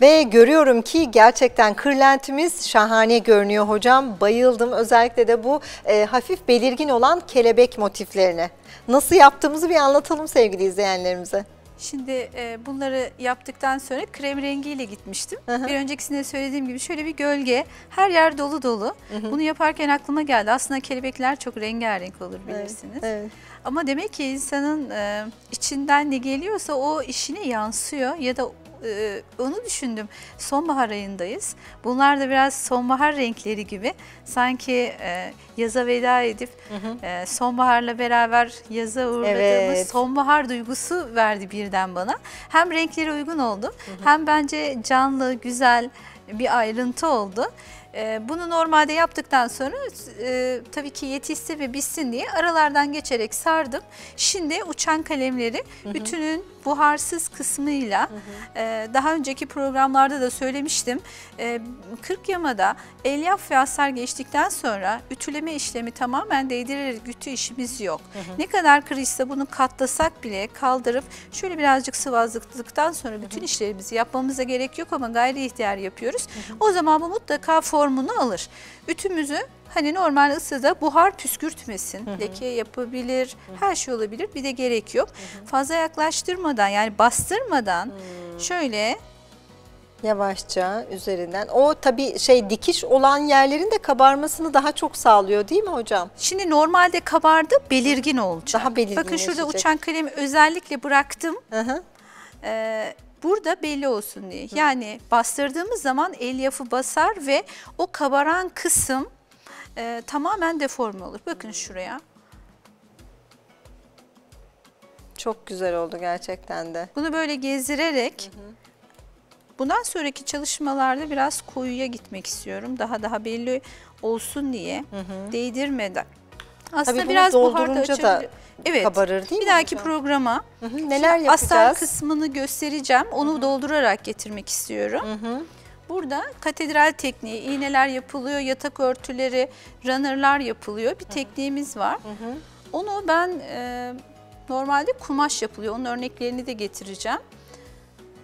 Ve görüyorum ki gerçekten kırlentimiz şahane görünüyor hocam. Bayıldım özellikle de bu e, hafif belirgin olan kelebek motiflerine. Nasıl yaptığımızı bir anlatalım sevgili izleyenlerimize. Şimdi e, bunları yaptıktan sonra krem rengiyle gitmiştim. Hı hı. Bir öncekisinde söylediğim gibi şöyle bir gölge, her yer dolu dolu. Hı hı. Bunu yaparken aklıma geldi. Aslında kelebekler çok rengarenk olur bilirsiniz. Evet, evet. Ama demek ki insanın e, içinden ne geliyorsa o işine yansıyor ya da ee, onu düşündüm. Sonbahar ayındayız. Bunlar da biraz sonbahar renkleri gibi. Sanki e, yaza veda edip hı hı. E, sonbaharla beraber yaza uğurladığımız evet. sonbahar duygusu verdi birden bana. Hem renkleri uygun oldu hı hı. hem bence canlı, güzel bir ayrıntı oldu. Ee, bunu normalde yaptıktan sonra e, tabii ki yetişse ve bitsin diye aralardan geçerek sardım. Şimdi uçan kalemleri hı hı. bütünün buharsız kısmıyla hı hı. E, daha önceki programlarda da söylemiştim. E, 40 yamada elyaf ve hasar geçtikten sonra ütüleme işlemi tamamen değdirerek ütü işimiz yok. Hı hı. Ne kadar kırışsa bunu katlasak bile kaldırıp şöyle birazcık sıvazlıktan sonra bütün hı hı. işlerimizi yapmamıza gerek yok ama gayri ihtiyar yapıyoruz. Hı hı. O zaman bu mutlaka for formunu alır. Ütümüzü hani normal ısıda buhar püskürtmesin, hı hı. leke yapabilir, hı hı. her şey olabilir. Bir de gerek yok. Hı hı. Fazla yaklaştırmadan yani bastırmadan hı. şöyle Yavaşça üzerinden. O tabii şey dikiş olan yerlerin de kabarmasını daha çok sağlıyor değil mi hocam? Şimdi normalde kabardı belirgin olacak. Daha belirgin Bakın şurada uçan kalemi özellikle bıraktım. Hı hı. Ee, burada belli olsun diye. Yani bastırdığımız zaman elyafı basar ve o kabaran kısım e, tamamen deforme olur. Bakın hmm. şuraya. Çok güzel oldu gerçekten de. Bunu böyle gezdirerek bundan sonraki çalışmalarda biraz koyuya gitmek istiyorum. Daha daha belli olsun diye değdirmeden. Aslında Tabii biraz buharda açabilir. Da evet. kabarır değil bir mi? Bir dahaki programa hı hı. neler yapacağız? Astar kısmını göstereceğim. Onu hı hı. doldurarak getirmek istiyorum. Hı hı. Burada katedral tekniği, iğneler yapılıyor, yatak örtüleri, runnerlar yapılıyor. Bir tekniğimiz var. Hı hı. Onu ben e, normalde kumaş yapılıyor. Onun örneklerini de getireceğim.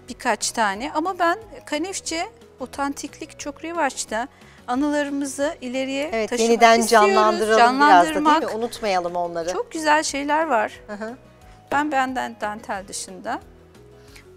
Birkaç tane ama ben kanefçe otantiklik çok revaçta anılarımızı ileriye evet, taşımak yeniden canlandıralım Canlandırmak, biraz da Unutmayalım onları. Çok güzel şeyler var. Ben benden dantel dışında.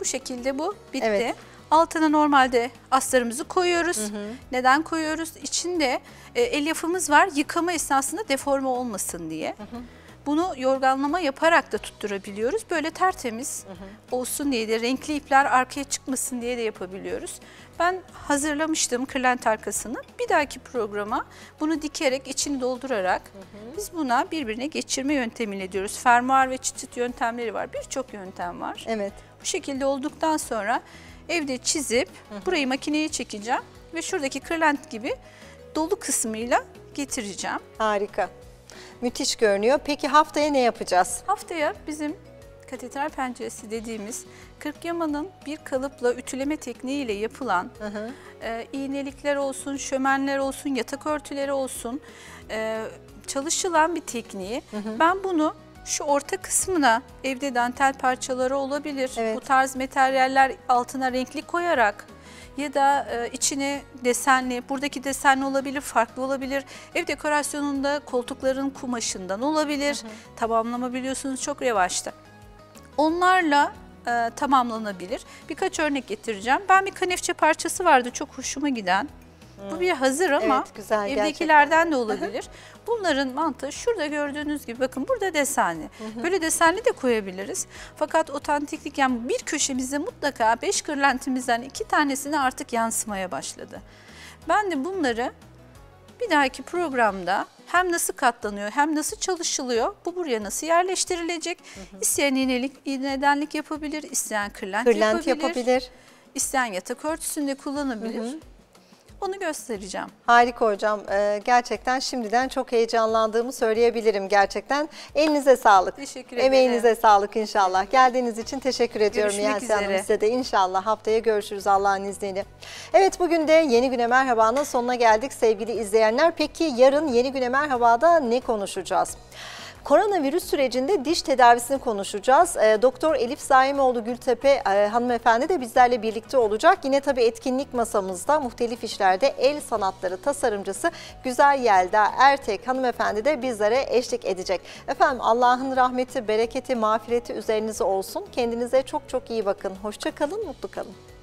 Bu şekilde bu bitti. Evet. Altına normalde astarımızı koyuyoruz. Hı hı. Neden koyuyoruz? İçinde e, elyafımız var. Yıkama esnasında deforme olmasın diye. Hı hı. Bunu yorganlama yaparak da tutturabiliyoruz. Böyle tertemiz hı hı. olsun diye de renkli ipler arkaya çıkmasın diye de yapabiliyoruz. Ben hazırlamıştım kırlent arkasını. Bir dahaki programa bunu dikerek, içini doldurarak hı hı. biz buna birbirine geçirme yöntemiyle diyoruz. Fermuar ve çitit yöntemleri var. Birçok yöntem var. Evet. Bu şekilde olduktan sonra evde çizip hı hı. burayı makineye çekeceğim ve şuradaki kırlent gibi dolu kısmıyla getireceğim. Harika. Müthiş görünüyor. Peki haftaya ne yapacağız? Haftaya bizim kateter penceresi dediğimiz kırk yamanın bir kalıpla ütüleme tekniğiyle yapılan hı hı. E, iğnelikler olsun, şömenler olsun, yatak örtüleri olsun e, çalışılan bir tekniği. Hı hı. Ben bunu şu orta kısmına evde dantel parçaları olabilir. Evet. Bu tarz materyaller altına renkli koyarak ya da e, içine desenli, buradaki desenli olabilir, farklı olabilir. Ev dekorasyonunda koltukların kumaşından olabilir. Hı hı. Tamamlama biliyorsunuz çok revaçta. Onlarla e, tamamlanabilir. Birkaç örnek getireceğim. Ben bir kanefçe parçası vardı çok hoşuma giden. Hmm. Bu bir hazır ama evet, güzel, evdekilerden gerçekten. de olabilir. Bunların mantığı şurada gördüğünüz gibi bakın burada desenli. Böyle desenli de koyabiliriz. Fakat otantiklik yani bir köşemizde mutlaka beş kırlentimizden iki tanesini artık yansımaya başladı. Ben de bunları bir dahaki programda hem nasıl katlanıyor hem nasıl çalışılıyor bu buraya nasıl yerleştirilecek. Hı hı. İsteyen iğnelik, iğnedenlik yapabilir, isteyen kırlent, kırlent yapabilir. yapabilir. İsteyen yatak örtüsünde kullanabilir. Hı hı. Onu göstereceğim. Harika hocam. Ee, gerçekten şimdiden çok heyecanlandığımı söyleyebilirim gerçekten. Elinize sağlık. Teşekkür ederim. Emeğinize sağlık inşallah. Geldiğiniz için teşekkür ediyorum Görüşmek Yansi üzere. Hanım size de. inşallah haftaya görüşürüz Allah'ın izniyle. Evet bugün de Yeni Güne Merhaba'nın sonuna geldik sevgili izleyenler. Peki yarın Yeni Güne Merhaba'da ne konuşacağız? Koronavirüs sürecinde diş tedavisini konuşacağız. E, Doktor Elif Zaimoğlu Gültepe e, hanımefendi de bizlerle birlikte olacak. Yine tabii etkinlik masamızda muhtelif işlerde el sanatları tasarımcısı Güzel Yelda Ertek hanımefendi de bizlere eşlik edecek. Efendim Allah'ın rahmeti, bereketi, mağfireti üzerinize olsun. Kendinize çok çok iyi bakın. Hoşçakalın, mutlu kalın.